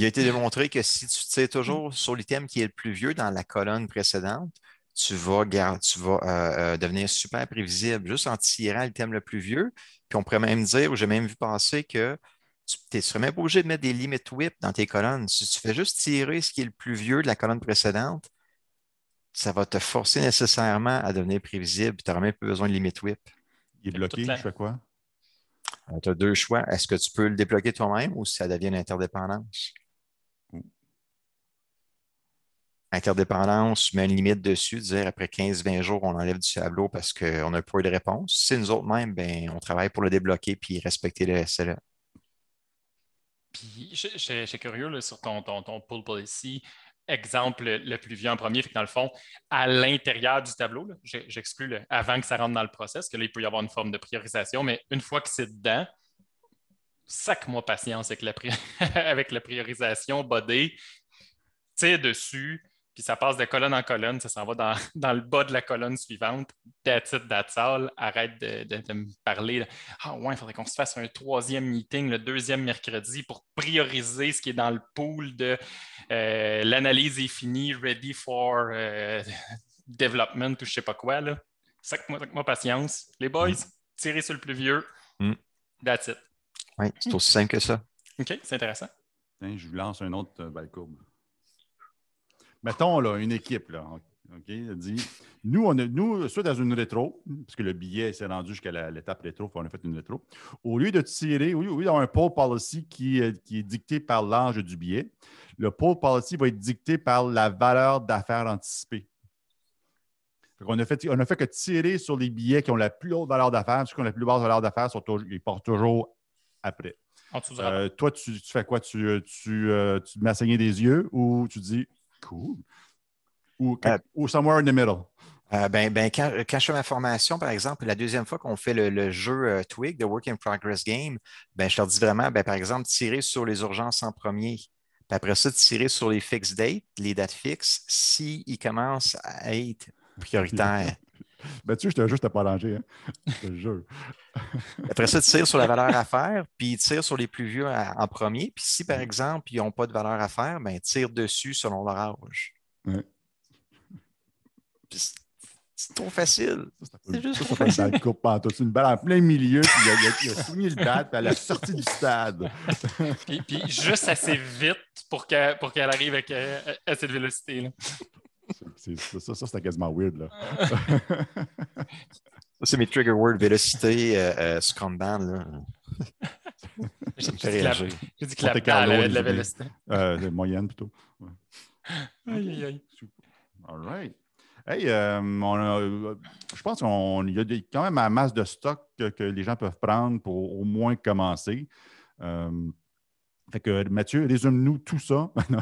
été, démontré que si tu tires toujours sur l'item qui est le plus vieux dans la colonne précédente, tu vas, tu vas euh, euh, devenir super prévisible juste en tirant l'item le plus vieux. Puis on pourrait même dire, ou j'ai même vu passer que tu ne serais même obligé de mettre des limites whip dans tes colonnes. Si tu fais juste tirer ce qui est le plus vieux de la colonne précédente, ça va te forcer nécessairement à devenir prévisible. Tu n'auras même plus besoin de limites whip. Il est bloqué, fais quoi? Euh, tu as deux choix. Est-ce que tu peux le débloquer toi-même ou ça devient une interdépendance? Interdépendance, mets une limite dessus, dire après 15-20 jours, on enlève du tableau parce qu'on n'a pas eu de réponse. Si nous autres même, ben, on travaille pour le débloquer puis respecter le SLA. E. Puis, je suis curieux sur ton, ton, ton pool policy exemple le plus vieux en premier, fait dans le fond, à l'intérieur du tableau, j'exclus avant que ça rentre dans le process, que là, il peut y avoir une forme de priorisation, mais une fois que c'est dedans, sac-moi patience avec la, avec la priorisation, body, tu dessus, puis ça passe de colonne en colonne, ça s'en va dans, le bas de la colonne suivante. That's it, that's all. Arrête de, me parler. Ah ouais, il faudrait qu'on se fasse un troisième meeting le deuxième mercredi pour prioriser ce qui est dans le pool de euh, l'analyse est finie, ready for euh, development ou je sais pas quoi. Là. Sac-moi, moi patience. Les boys, mm. tirez sur le plus vieux. Mm. That's it. Oui, c'est aussi simple que ça. OK, c'est intéressant. je vous lance un autre euh, balcourbe. courbe mettons là, une équipe, là, OK, dit, nous, on nous, soit dans une rétro, parce que le billet s'est rendu jusqu'à l'étape rétro, on a fait une rétro, au lieu de tirer, oui, oui, un pull policy qui, euh, qui est dicté par l'âge du billet, le pull policy va être dicté par la valeur d'affaires anticipée. On a, fait, on a fait que tirer sur les billets qui ont la plus haute valeur d'affaires, parce qui ont la plus basse valeur d'affaires, ils partent toujours après. Euh, toi, tu, fais quoi? Tu, tu, euh, tu mets des yeux ou tu dis Cool. Euh, ou, somewhere in the middle. Euh, ben, ben, euh, quand, je fais ma formation, par exemple, la deuxième fois qu'on fait le, jeu Twig, The Work in Progress Game, ben, je leur dis vraiment, ben, par exemple, tirer sur les urgences en premier. Puis après ça, tirer sur les fixed dates, les dates fixes, s'ils commencent à être prioritaires. Ben, sais, je te jure, je pas rangé. Hein. Je te jure. Après ça, tu tires sur la valeur à faire, puis tu tires sur les plus vieux en premier. Puis si, par mm. exemple, ils n'ont pas de valeur à faire, ben, tire dessus selon leur âge. C'est trop facile. C'est juste trop facile. pas une balle en plein milieu, puis il a, a, a le bat à la sortie du stade. puis, puis juste assez vite pour qu'elle pour arrive à, euh, à cette vélocité. Là ça, c'était quasiment weird. Là. ça, c'est mes trigger words vélocité, euh, euh Là. J'ai dit réagir. que la, de la vélocité. Euh, moyenne plutôt. Ouais. Aïe, aïe, aïe. All right. Hey, euh, on je pense qu'il y a quand même un masse de stock que, les gens peuvent prendre pour au moins commencer. fait que Mathieu, résume-nous tout ça. non,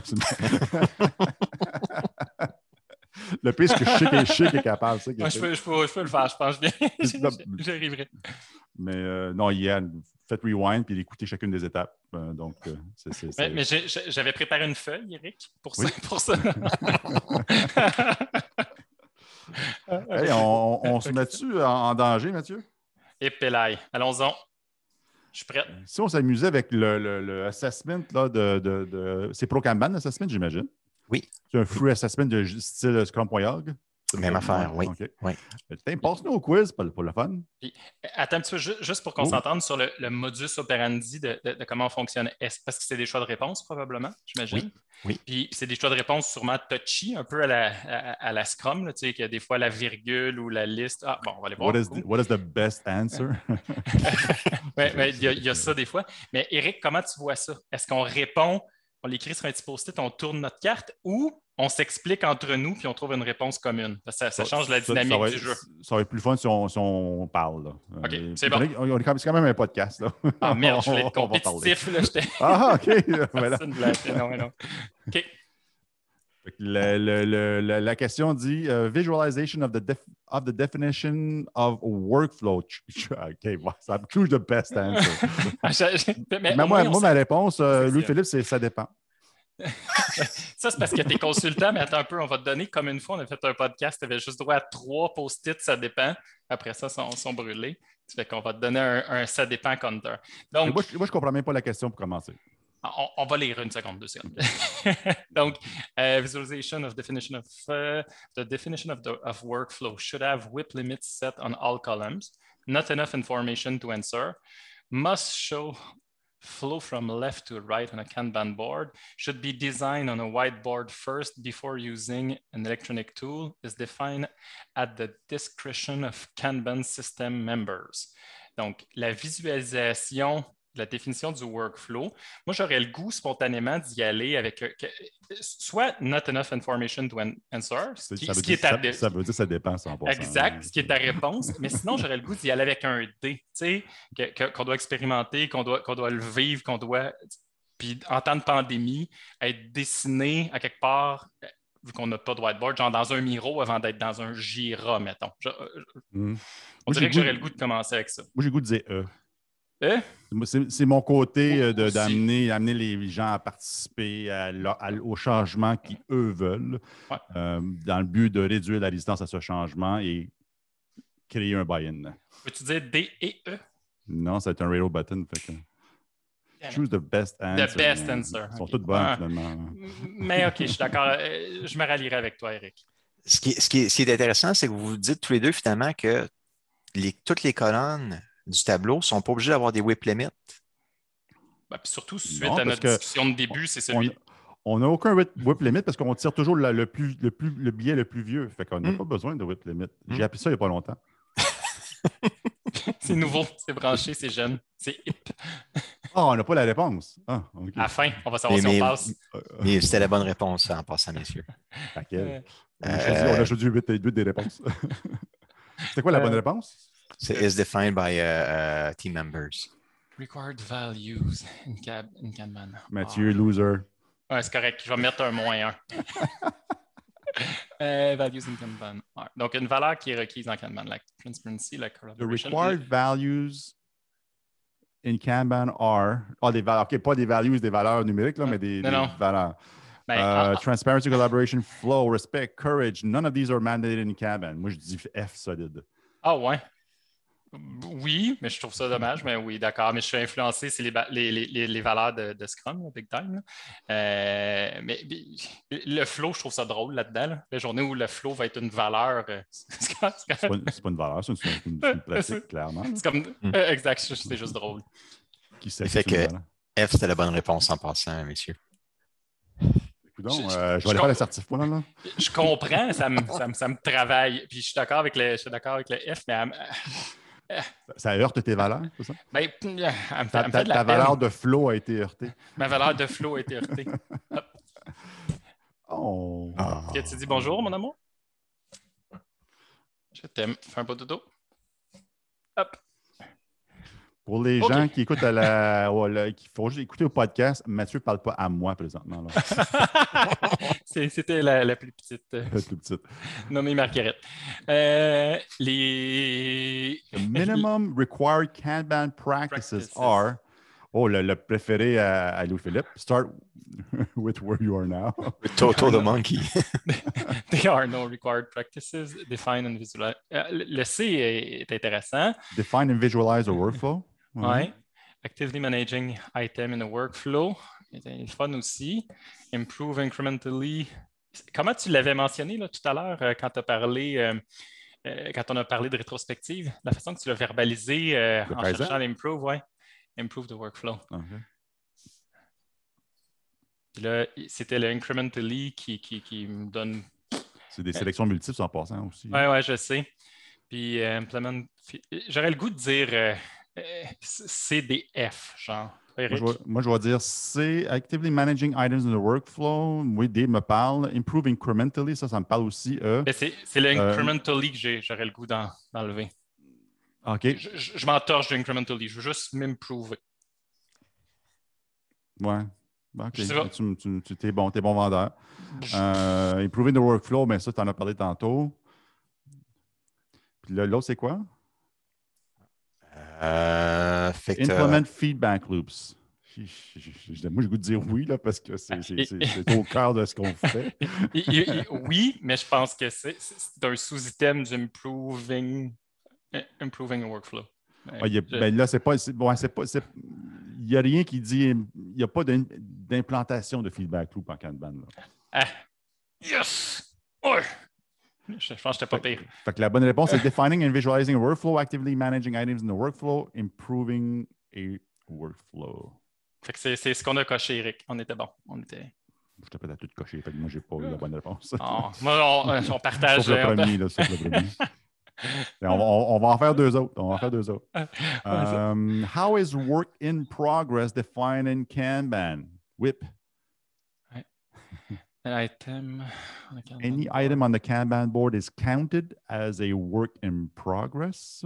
le pire, que chic et chic est capable. Ça, je, peux, je, peux, le faire, je pense bien. arriverai. Mais euh, non, Yann, faites rewind puis écoutez chacune des étapes. Euh, donc, euh, c'est. Mais, j'avais préparé une feuille, Eric, pour ça. Pour ça. on, se met tu en, danger, Mathieu? Et allons-en. Je suis prêt. Si on s'amusait avec le, le, le assessment là, de, de, de... C'est Procamban, l'assessment, j'imagine. Oui. C'est un free assessment de style euh, Scrum.org. Même affaire, oui. Euh, passe-nous au quiz pour le, fun. Euh, attends tu petit juste pour qu'on oh. s'entende sur le, modus operandi de, comment on fonctionne. Parce que c'est des choix de réponse, probablement, j'imagine. Oui. Puis c'est des choix de réponse sûrement touchy, un peu à la, à, la Scrum, tu sais, qu'il y a des fois la virgule ou la liste. Ah, bon, on va aller voir. What, is the, best answer? oui, il y, y, a ça des fois. Mais Eric, comment tu vois ça? Est-ce qu'on répond on l'écrit sur un petit post-it, on tourne notre carte ou on s'explique entre nous puis on trouve une réponse commune. Ça, change la dynamique du jeu. Ça va être plus fun si on, on parle. Là. Euh, OK, c'est bon. On, quand même un podcast. Là. Ah merde, je voulais être compétitif. ah, OK. voilà. une blague. OK la question dit euh, Visualization of the, of the definition of workflow. OK, ça me touche de best answer. Ah, mais, moi, ma réponse, euh, Louis-Philippe, c'est ça dépend. ça, c'est parce que tu es consultant, mais attends un peu, on va te donner, comme une fois, on a fait un podcast, tu avais juste droit à trois post-it, ça dépend. Après ça, ils sont, brûlés. Ça fait qu'on va te donner un, ça dépend counter. Donc, moi je, moi, je comprends même pas la question pour commencer. on, on, va lire une seconde, deux secondes. Donc, uh, visualization of definition of uh, the definition of, the, of workflow should have whip limits set on all columns. Not enough information to answer. Must show flow from left to right on a Kanban board should be designed on a whiteboard first before using an electronic tool is defined at the discretion of Kanban system members. Donc, la visualisation la définition du workflow, moi, j'aurais le goût spontanément d'y aller avec euh, soit not enough information to answer, ce qui, est ta... ça, ça, veut dire ça dépend hein, Exact, ce qui est ta réponse. mais sinon, j'aurais le goût d'y aller avec un D, tu sais, qu'on doit expérimenter, qu'on doit, qu'on doit le vivre, qu'on doit, puis en temps de pandémie, être dessiné à quelque part euh, vu qu'on n'a pas de whiteboard, genre dans un Miro avant d'être dans un Jira, mettons. Euh, mmh. On dirait que j'aurais le goût de commencer avec ça. Moi, j'ai le goût de dire E. Eh? C'est mon côté oh, euh, d'amener amener les gens à participer à, au changement qu'ils, eux, veulent, euh, dans le but de réduire la résistance à ce changement et créer un buy-in. Peux-tu dire D et E? Non, c'est un radio button. Choose the best answer. The best answer. Ils sont toutes ah. finalement. Mais OK, je suis d'accord. Euh, je me rallierai avec toi, Eric. Ce qui, est intéressant, c'est que vous vous dites tous les deux, finalement, que toutes les colonnes du tableau ne sont pas obligés d'avoir des whip limits? Bah, surtout suite à notre discussion de début, c'est celui. On n'a aucun whip limit parce qu'on tire toujours le, plus, le, plus, le billet le plus vieux. Fait qu'on n'a mm. pas besoin de whip limit. Mm. J'ai appris ça il n'y a pas longtemps. c'est nouveau, c'est branché, c'est jeune, c'est hip. Ah, on n'a pas la réponse. Ah, à la fin, on va savoir si on passe. Mais c'était la bonne réponse hein, en passant, messieurs. Euh, on a choisi 8 des réponses. C'est quoi la euh, bonne réponse? C'est « is defined by uh, uh, team members. Required values in, Kanban. Mathieu, ah. loser. Ouais, c'est correct. Je vais mettre un moins 1. Euh, values in Kanban. Donc, une valeur qui est requise dans Kanban, la transparency, la collaboration. The required values in Kanban are. oh, des valeurs. OK, pas des values, des valeurs numériques, là, mais des, non, non. valeurs. Ben, euh, ah, transparency, collaboration, flow, respect, courage. None of these are mandated in Kanban. Moi, je dis F solide. Ah, ouais. Oui, mais je trouve ça dommage. Mais oui, d'accord. Mais je suis influencé, c'est les, les, les, les, valeurs de, Scrum, Big Time. Euh, mais, le flow, je trouve ça drôle là-dedans. La journée où le flow va être une valeur. Euh, c'est pas, une valeur, c'est une, une, pratique, clairement. Hmm. Euh, exact, c'est juste drôle. Qui fait que F, c'était la bonne réponse en passant, messieurs. Donc, je, ne voulais pas vais aller faire Je comprends, ça me, ça, me, ça me, travaille. Puis je suis d'accord avec le, je suis d'accord avec le F, mais ça heurte tes valeurs, c'est ça? Ben, ta, valeur de flow a été heurtée. Ma valeur de flow a été heurtée. Oh. Ah. Tu dis bonjour, mon amour? Je t'aime. Fais un beau dodo. Hop. Pour les gens qui écoutent la, qui écouter au podcast, Mathieu ne parle pas à moi présentement. C'était la, plus petite. La plus petite. Nommée Marguerite. Euh, les. minimum required Kanban practices, are. Oh, le, préféré à, Louis-Philippe. Start with where you are now. Toto the monkey. There are no required practices. Define and visualize. Euh, le C est intéressant. Define and visualize a workflow. Ouais. Actively managing item in a workflow. C'est fun aussi. Improve incrementally. Comment tu l'avais mentionné là, tout à l'heure euh, quand tu as parlé. Euh, euh, quand on a parlé de rétrospective, la façon que tu l'as verbalisé en cherchant l'improve, ouais. Improve the workflow. Uh-huh. Puis là, c'était le incrementally qui, me donne. C'est des sélections multiples en passant aussi. Oui, hein. oui, je sais. Puis, j'aurais le goût de dire euh, CDF, genre. Moi je, vais, moi, je vais dire C, Actively Managing Items in the Workflow. Oui, D me parle. Improve Incrementally, ça, ça me parle aussi. E. C'est l'incremental euh, que j'aurais le goût d'enlever. OK. Je, m'entorche de Je veux juste m'improver. Ouais. OK. Tu, es, bon, es bon vendeur. Euh, improving the Workflow, mais ça, tu en as parlé tantôt. Puis l'autre, c'est quoi? Euh, fait que, Implement euh, feedback loops. Moi, j'ai goût de dire oui, là, parce que c'est au cœur de ce qu'on fait. oui, mais je pense que c'est un sous-item d'improving improving workflow. Ah, ben là, c'est pas. Bon, pas il n'y a rien qui dit. Il n'y a pas d'implantation de feedback loop en Kanban. Là. Ah. Yes! Oh! Je, pense que c'était pas pire. Fait que la bonne réponse est defining and visualizing a workflow, actively managing items in the workflow, improving a workflow. Fait c'est ce qu'on a coché, Eric. On était bon. On était. Je t'ai à tout coché. Fait je moi, j'ai pas eu la bonne réponse. Ah, moi, on, partage. le premier. on, va, en faire deux autres. On va en faire deux autres. Um, how is work in progress defined in Kanban? Whip. Any item on the Kanban board is counted as a work in progress.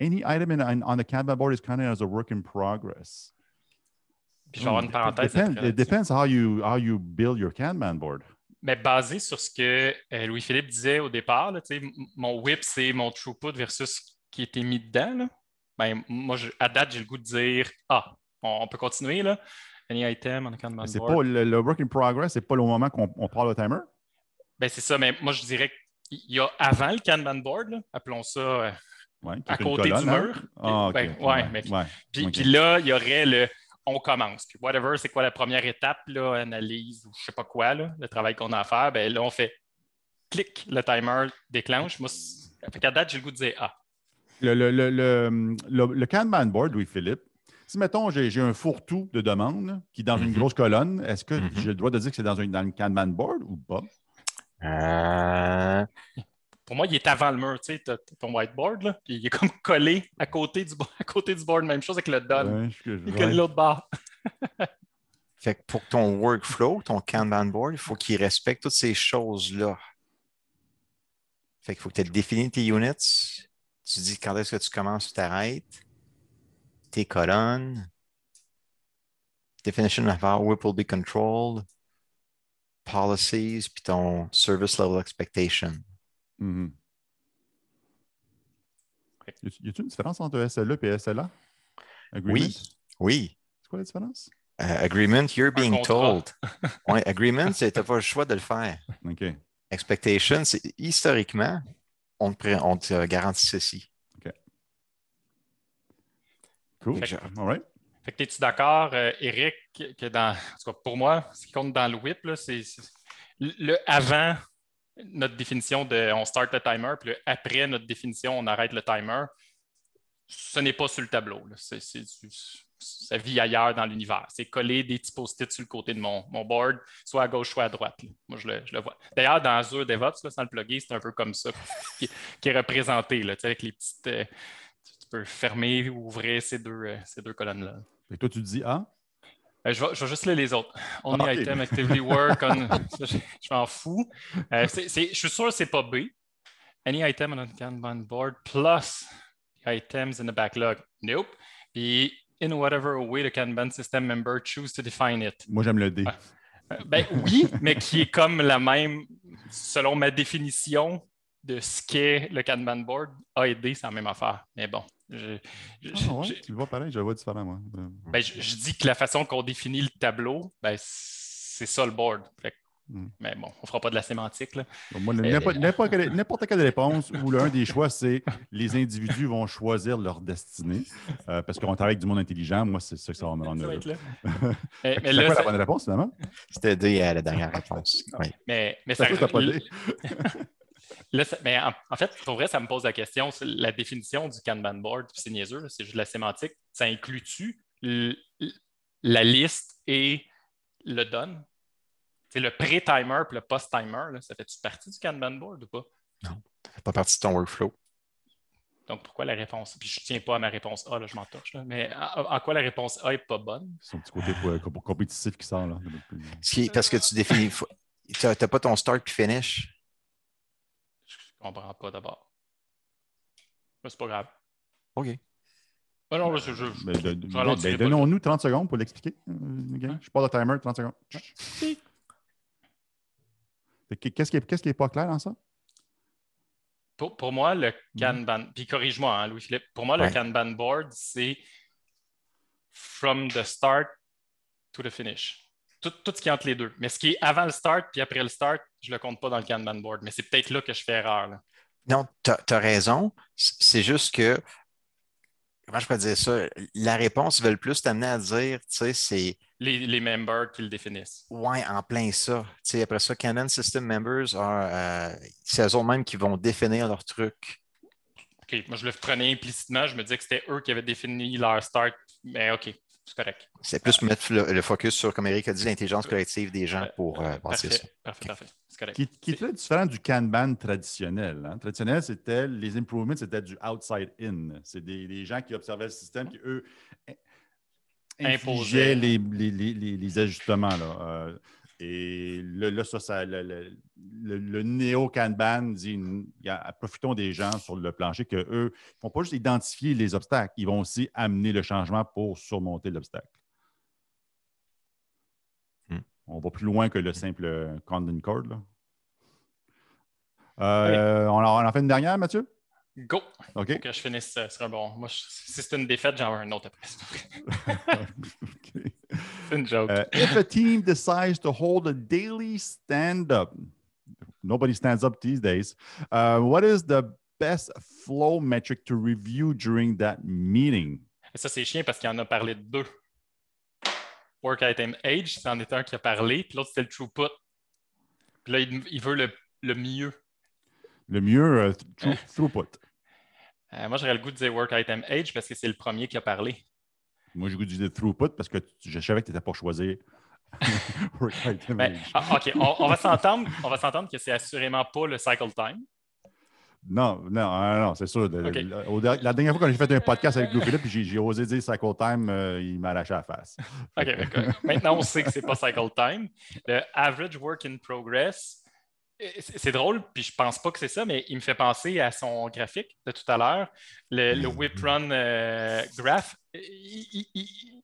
Any item in, on, the Kanban board is counted as a work in progress. Puis je hmm, avoir une parenthèse. It depends, how you, how you build your Kanban board. Mais basé sur ce que euh, Louis-Philippe disait au départ, là, mon whip, c'est mon throughput versus ce qui était mis dedans. Là. Ben, moi, je, à date, j'ai le goût de dire Ah, on, on peut continuer. Là any item on board. Pas le, work in progress, c'est pas le moment qu'on parle le timer? Ben, c'est ça, mais moi, je dirais qu'il y a avant le Kanban board, appelons ça euh, à côté du hein? mur. Ah, ben, ouais, mais, puis, là, il y aurait le on commence. Puis whatever, c'est quoi la première étape, l'analyse analyse ou je sais pas quoi, le travail qu'on a à faire, ben là, on fait clic, le timer déclenche. Moi, fait qu'à date, j'ai le goût de dire Ah. Le, le, le, le, Kanban board, oui, Philippe, si, mettons, j'ai un fourre-tout de demande qui est dans une mhm. grosse colonne, est-ce que mhm. j'ai le droit de dire que c'est dans, une, dans Kanban board ou pas? Euh, pour moi, il est avant le mur, tu sais, ton whiteboard, là, puis il est comme collé à côté du, à côté du board, même chose avec le done, ouais, que l'autre barre. fait que pour ton workflow, ton Kanban board, il faut qu'il respecte toutes ces choses-là. Fait qu'il faut que tu aies défini tes units, tu dis quand est-ce que tu commences, tu t'arrêtes, tes colonnes, definition of how WIP will be controlled, policies, puis ton service level expectation. Mm-hmm. Y a-t-il une différence entre SLE et SLA? Oui, oui. C'est quoi la différence? Euh, agreement, you're being told. agreement, c'est n'as pas le choix de le faire. OK. Expectation, c'est historiquement, on te garantit ceci que es-tu d'accord, euh, Eric, que dans, pour moi, ce qui compte dans le whip, c'est le avant notre définition de on start le timer, puis après notre définition on arrête le timer, ce n'est pas sur le tableau. ça vit ailleurs dans l'univers. C'est coller des petits post-it sur le côté de mon, mon, board, soit à gauche, soit à droite. Moi, je le, je vois. D'ailleurs, dans Azure DevOps, sans le plugger, c'est un peu comme ça qui, est représenté, là, avec les petites. Euh, peux fermer ou ouvrir ces deux, euh, ces deux colonnes-là. Et toi, tu dis A? Hein? Ben, je, vais, je, juste lire les autres. Only ah, item, actively work, on... je, m'en fous. Euh, je suis sûr que ce n'est pas B. Any item on a Kanban board plus items in the backlog. Nope. Puis in whatever way the Kanban system member choose to define it. Moi, j'aime le D. Ah. Euh, ben oui, mais qui est comme la même, selon ma définition de ce qu'est le Kanban board, A et D, c'est la même affaire. Mais bon. Ah je, tu le vois pareil, je le vois différemment. Euh, ben, je, dis que la façon qu'on définit le tableau, ben, c'est ça le board. Hmm. Mais bon, on ne fera pas de la sémantique. n'importe, quelle, réponse où l'un des choix, c'est les individus vont choisir leur destinée. Euh, parce qu'on travaille avec du monde intelligent, moi, c'est ça que ça va me rendre heureux. c'est quoi, la bonne réponse, finalement? C'était D euh, la dernière réponse. Mais, ça, pas mais ben, en, fait, pour vrai, ça me pose la question, la définition du Kanban board, c'est niaiseux, c'est juste la sémantique, ça inclut-tu la liste et le done? C'est le pré-timer puis le post-timer, ça fait-tu partie du Kanban board ou pas? Non, ça fait pas partie de ton workflow. Donc, pourquoi la réponse? Puis je ne tiens pas à ma réponse A, là, je m'en touche. Là. Mais en, quoi la réponse A n'est pas bonne? C'est un petit côté pour, euh, compétitif qui sort. Là. Parce que tu définis. Tu n'as pas ton start puis finish comprends pas d'abord. Ce c'est pas grave. OK. alors non, je, je, ben, Donnons-nous 30 secondes pour l'expliquer. Okay. Euh, hein? Je parle le timer, 30 secondes. Qu'est-ce qui n'est pas clair dans ça? Pour, moi, le mhm. Kanban, puis corrige-moi, hein, Louis-Philippe, pour moi, le Kanban board, c'est from the start to the finish tout, ce qui est entre les deux. Mais ce qui est avant le start puis après le start, je ne le compte pas dans le Kanban board. Mais c'est peut-être là que je fais erreur. Non, tu as, raison. C'est juste que, comment je peux dire ça, la réponse veut le plus t'amener à dire, tu sais, c'est. Les, les, members qui le définissent. Oui, en plein ça. Tu sais, après ça, Canon System Members, euh, c'est eux-mêmes qui vont définir leur truc. OK, moi je le prenais implicitement, je me disais que c'était eux qui avaient défini leur start, mais OK, c'est correct. C'est plus euh, mettre le, focus sur, comme Eric a dit, l'intelligence euh, collective des gens euh, pour bâtir ça. Parfait, parfait. C'est correct. Qui, est très différent du Kanban traditionnel. Hein. Traditionnel, c'était les improvements, c'était du outside-in. C'est des, gens qui observaient le système, qui eux imposaient les, ajustements. Et là, ça, le, néo-Kanban dit profitons des gens sur le plancher qu'eux ne vont pas juste identifier les obstacles, ils vont aussi amener le changement pour surmonter l'obstacle. Hmm. On va plus loin que le hmm. simple Condon Cord. Euh, on, en, on en fait une dernière, Mathieu? Go! ok. que je finisse euh, ce serait bon. Moi, si c'est une défaite, j'en veux un autre après. okay. C'est une joke. Euh, if a team decides to hold a daily stand-up, nobody stands up these days, uh, what is the best flow metric to review during that meeting? Et ça, c'est chiant parce qu'il en a parlé de deux. Work item age, c'en est un qui a parlé, puis l'autre, c'était le throughput. Puis là, il, veut le, le mieux. Le mieux, euh, throughput. Euh, moi, j'aurais le goût de dire Work Item Age parce que c'est le premier qui a parlé. Moi, j'ai le goût de dire Throughput parce que je savais que tu étais pour choisir. work Item ben, Age. Ah, OK, on, va s'entendre que c'est assurément pas le Cycle Time. Non, non, ah, non, c'est sûr. La, dernière fois quand j'ai fait un podcast avec louis Philippe, j'ai osé dire Cycle Time, euh, il m'a lâché la face. OK, d'accord. Ben, Maintenant, on sait que ce n'est pas Cycle Time. Le Average Work in Progress, c'est drôle, puis je pense pas que c'est ça, mais il me fait penser à son graphique de tout à l'heure, le, mm-hmm. whip run euh, graph. Il,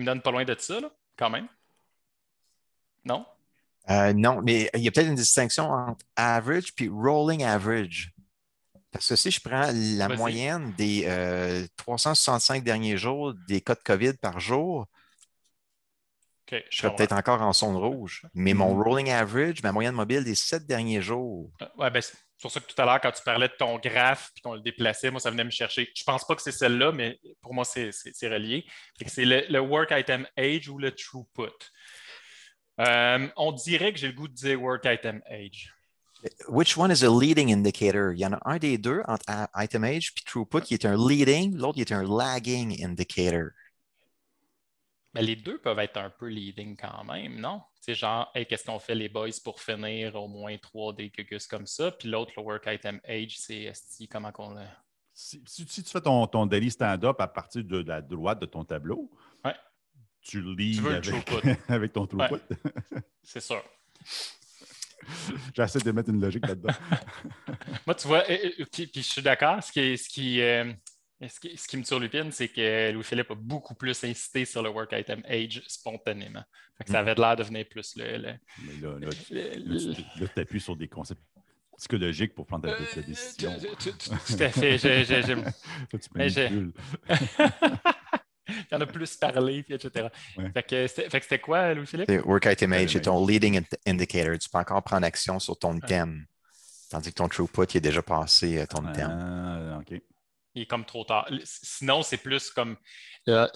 me donne pas loin de ça, quand même. Non? Euh, non, mais il y a peut-être une distinction entre average puis rolling average. Parce que si je prends la moyenne des 365 euh, derniers jours des cas de COVID par jour, je, serais peut-être encore en zone rouge. Mais mon hmm. rolling average, ma moyenne mobile des sept derniers jours. Ah, ouais, ben, c'est pour ça que tout à l'heure, quand tu parlais de ton graphe puis qu'on le déplaçait, moi, ça venait me chercher. Je pense pas que c'est celle-là, mais pour moi, c'est relié. C'est le, work item age ou le throughput. Euh, on dirait que j'ai le goût de dire work item age. Euh, which one is a leading indicator? Il y en a un des deux entre item age et throughput qui est un leading, l'autre qui est un lagging indicator. Ben, les deux peuvent être un peu leading quand même, non? C'est genre, qu'est-ce qu'on fait les boys pour finir au moins trois d que comme ça? Puis l'autre, le work item age, c'est comment qu'on le. Si, tu fais ton, ton daily stand-up à partir de la droite de ton tableau, tu lis avec, ton throughput. C'est sûr. J'essaie de mettre une logique là-dedans. Moi, tu vois, euh, euh, puis, je suis d'accord. Ce qui, ce qui, euh, ce, qui, me surlupine, c'est que Louis-Philippe a beaucoup plus insisté sur le work item age spontanément. ça mhm. avait l'air de venir plus le. Mais là, tu appuies sur des concepts psychologiques pour prendre ta, euh, décision. Tout à fait. Il y en a plus parlé, etc. Fait que c'était quoi, Louis-Philippe? Work item age, est ton leading indicator. Tu peux encore prendre action sur ton thème Tandis que ton throughput, est déjà passé euh, ton ah, OK il est comme trop tard. Sinon, c'est plus comme euh,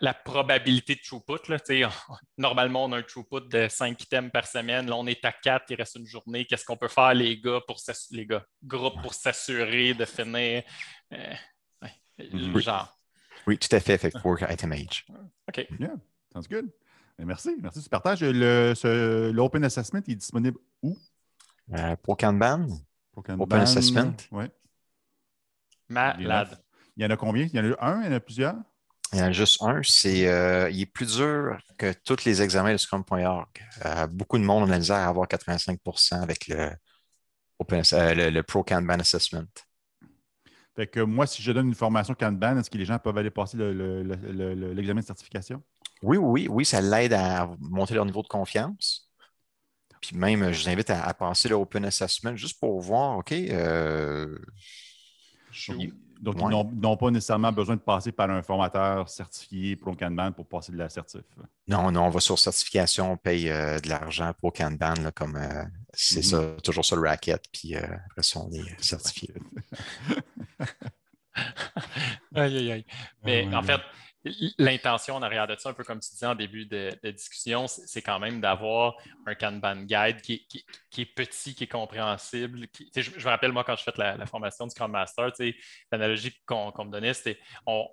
la, probabilité de throughput. normalement, on a un throughput de 5 items par semaine. Là, on est à 4, il reste une journée. Qu'est-ce qu'on peut faire, les gars, pour les gars, pour s'assurer de finir? Euh, genre. Oui, tout à fait. Fait work item age. OK. Yeah, sounds good. Ben, merci. Merci du partage. Euh, l'open assessment est disponible où? pour Kanban. Pour Open assessment. Oui. Malade. Il y en a combien? Il y en a un, il y en a plusieurs? Il y en a juste un. C'est, euh, il est plus dur que tous les examens de Scrum.org. Euh, beaucoup de monde a misère à avoir 85 avec euh, le, le, Pro Kanban Assessment. que moi, si je donne une formation Kanban, est-ce que les gens peuvent aller passer l'examen de certification? Oui, oui, oui, ça l'aide à monter leur niveau de confiance. Puis même, je vous invite à, à passer le Open Assessment juste pour voir, OK, donc, ils n'ont pas nécessairement besoin de passer par un formateur certifié pour Kanban pour passer de la certif. Non, non, on va sur certification, on paye euh, de l'argent pour Kanban, là, comme euh, c'est mhm. ça, toujours sur le racket, puis euh, après ça, on est certifié. aïe, aïe, aïe. Ah Mais en fait, l'intention en arrière de ça, un peu comme tu disais en début de, discussion, c'est quand même d'avoir un Kanban guide qui, est petit, qui est compréhensible. je, me rappelle, moi, quand je fais la, formation du Scrum Master, l'analogie qu'on me donnait, c'était on,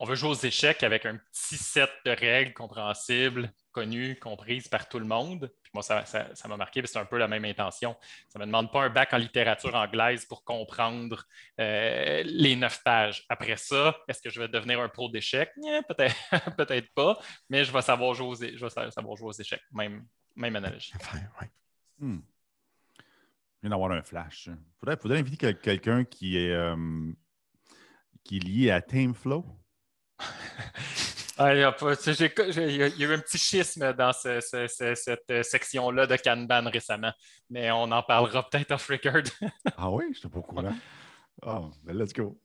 on veut jouer aux échecs avec un petit set de règles compréhensibles, connues, comprises par tout le monde. moi, ça, m'a marqué, c'est un peu la même intention. Ça ne me demande pas un bac en littérature anglaise pour comprendre euh, les neuf pages. Après ça, est-ce que je vais devenir un pro d'échecs? Eh, peut-être, peut pas, mais je vais savoir jouer aux, jouer aux échecs. Même, même analogie. ouais. Hmm. un flash. Il faudrait, inviter quelqu'un qui est, euh, qui est lié à Tameflow il, y a y, a eu un petit schisme dans cette euh, section-là de Kanban récemment, mais on en parlera peut-être off record. ah oui, je te pas au ah, ben, let's go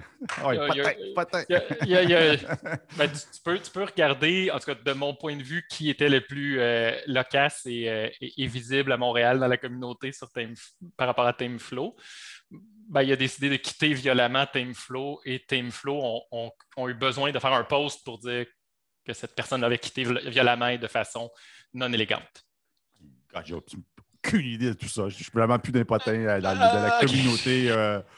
tu, peux, regarder, en tout cas, de mon point de vue, qui était le plus euh, loquace euh, et, visible à Montréal dans la communauté sur par rapport à Timeflow. Ben, il a décidé de quitter violemment Timeflow et Tameflow ont, ont, eu besoin de faire un post pour dire que cette personne avait quitté violemment et de façon non élégante. Ah, j'ai aucune idée de tout ça. Je suis vraiment plus d'un patin euh, de la ah, communauté.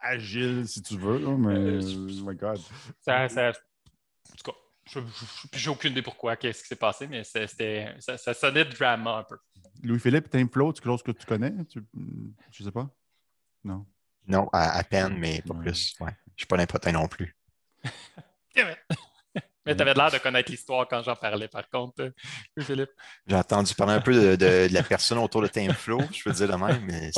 agile, si tu veux. Mais, euh, oh my God. en tout cas, je, j'ai aucune idée pourquoi, qu'est-ce qui s'est passé, mais ça, sonnait de drama un peu. Louis-Philippe, Tim Flow, tu ce que tu connais? Tu, je sais pas. Non. Non, à, peine, mais pas plus. Ouais. Je ne suis pas l'impotent non plus. tu avais l'air de connaître l'histoire quand j'en parlais, par contre, euh, Philippe. J'ai entendu parler un peu de, la personne autour de TimeFlow, je peux dire de même, mais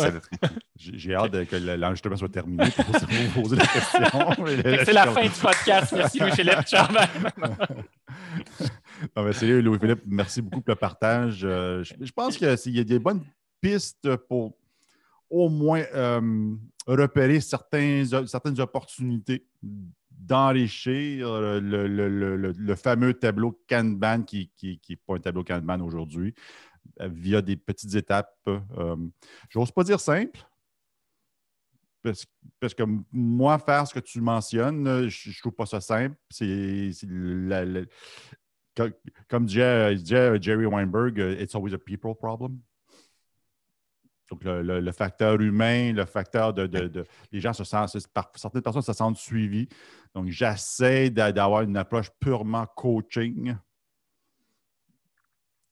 J'ai hâte que l'enregistrement soit terminé pour poser la question. C'est la fin du podcast. Merci Louis-Philippe. Ciao. non, mais sérieux, Louis-Philippe, merci beaucoup pour le partage. Euh, je, pense qu'il y a des bonnes pistes pour au moins euh, repérer certaines opportunités d'enrichir euh, le, fameux tableau Kanban qui n'est pas un tableau Kanban aujourd'hui euh, via des petites étapes. Euh, je n'ose pas dire simple, parce, que moi, faire ce que tu mentionnes, je, ne trouve pas ça simple. C'est comme disait Jerry Weinberg, it's always a people problem. Donc, le, facteur humain, le facteur de, Les gens se sentent. Certaines personnes se sentent suivies. Donc, j'essaie d'avoir une approche purement coaching.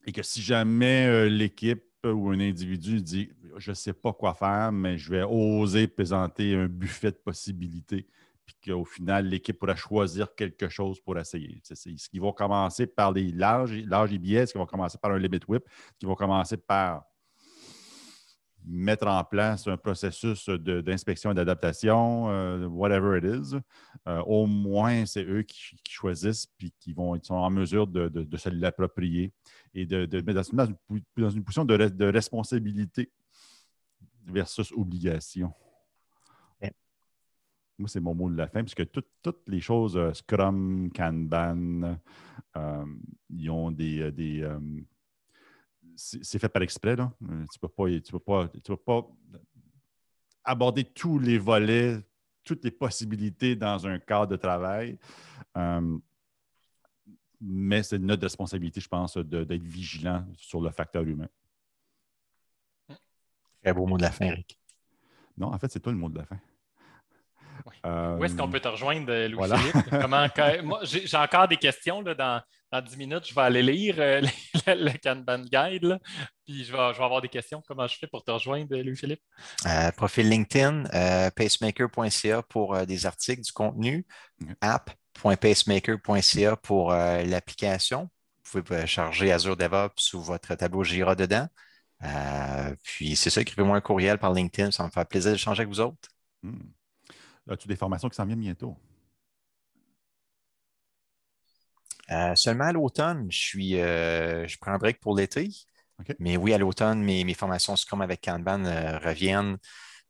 Et que si jamais euh, l'équipe euh, ou un individu dit Je ne sais pas quoi faire, mais je vais oser présenter un buffet de possibilités, puis qu'au final, l'équipe pourra choisir quelque chose pour essayer. ce qui vont commencer par les larges, larges IBS, ce qu'ils vont commencer par un limit whip, ce qu'ils vont commencer par mettre en place un processus d'inspection et d'adaptation, euh, whatever it is. Euh, au moins, c'est eux qui, choisissent puis qui vont, ils sont en mesure de, de, de se l'approprier et de, mettre dans une, position de, de responsabilité versus obligation. Moi, c'est mon mot de la fin, puisque toutes les choses, euh, Scrum, Kanban, ils ont des c'est fait par exprès. Euh, tu ne peux, pas, pas aborder tous les volets, toutes les possibilités dans un cadre de travail. Euh, mais c'est notre responsabilité, je pense, d'être vigilant sur le facteur humain. Très beau mot de la fin, Eric. Non, en fait, c'est toi le mot de la fin. Euh, Où est-ce qu'on peut te rejoindre, euh, Louis-Philippe? j'ai encore des questions là, dans, 10 minutes. Je vais aller lire euh, le, Kanban Guide, puis je vais, avoir des questions. Comment je fais pour te rejoindre, Louis-Philippe? profil LinkedIn, pacemaker.ca pour des articles, du contenu, app.pacemaker.ca pour l'application. Vous pouvez charger Azure DevOps ou votre tableau Jira dedans. puis c'est ça, écrivez-moi un courriel par LinkedIn, ça me fait plaisir d'échanger avec vous autres. Hmm. As-tu des formations qui s'en viennent bientôt? Euh, seulement à l'automne, je suis euh, je prends un break pour l'été. Mais oui, à l'automne, mes, mes, formations Scrum avec Kanban euh, reviennent.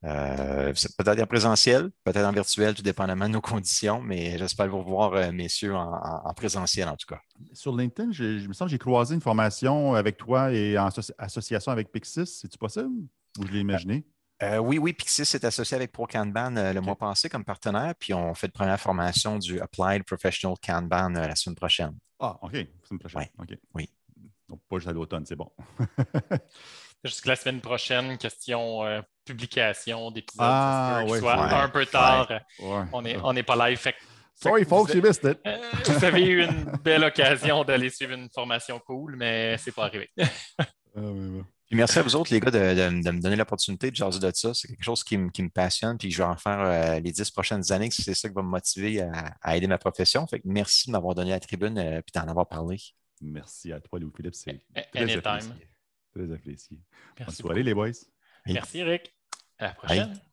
peut-être en présentiel, peut-être en virtuel, tout dépendamment de nos conditions, mais j'espère vous revoir, messieurs, en, présentiel en tout cas. Sur LinkedIn, je, me sens que j'ai croisé une formation avec toi et en association avec Pixis. C'est-tu possible? Ou je l'ai imaginé? Euh, oui, oui, Pixis s'est associé avec Pro Kanban euh, le mois passé comme partenaire, puis on fait de première formation du Applied Professional Kanban euh, la semaine prochaine. Ah, OK, la semaine prochaine. Oui. Donc, pas juste à l'automne, c'est bon. Jusque la semaine prochaine, question publication d'épisode. Ah, soit un peu tard. On n'est pas live. Sorry, folks, you missed it. vous avez eu une belle occasion d'aller suivre une formation cool, mais c'est pas arrivé. ah, merci à vous autres, les gars, de, me donner l'opportunité de jaser de ça. C'est quelque chose qui, me, passionne, puis je vais en faire euh, les dix prochaines années, c'est ça qui va me motiver à, aider ma profession. merci de m'avoir donné la tribune et euh, d'en avoir parlé. Merci à toi, Louis-Philippe. C'est très apprécié. Très Merci Bonne les boys. Merci, Rick. À la prochaine.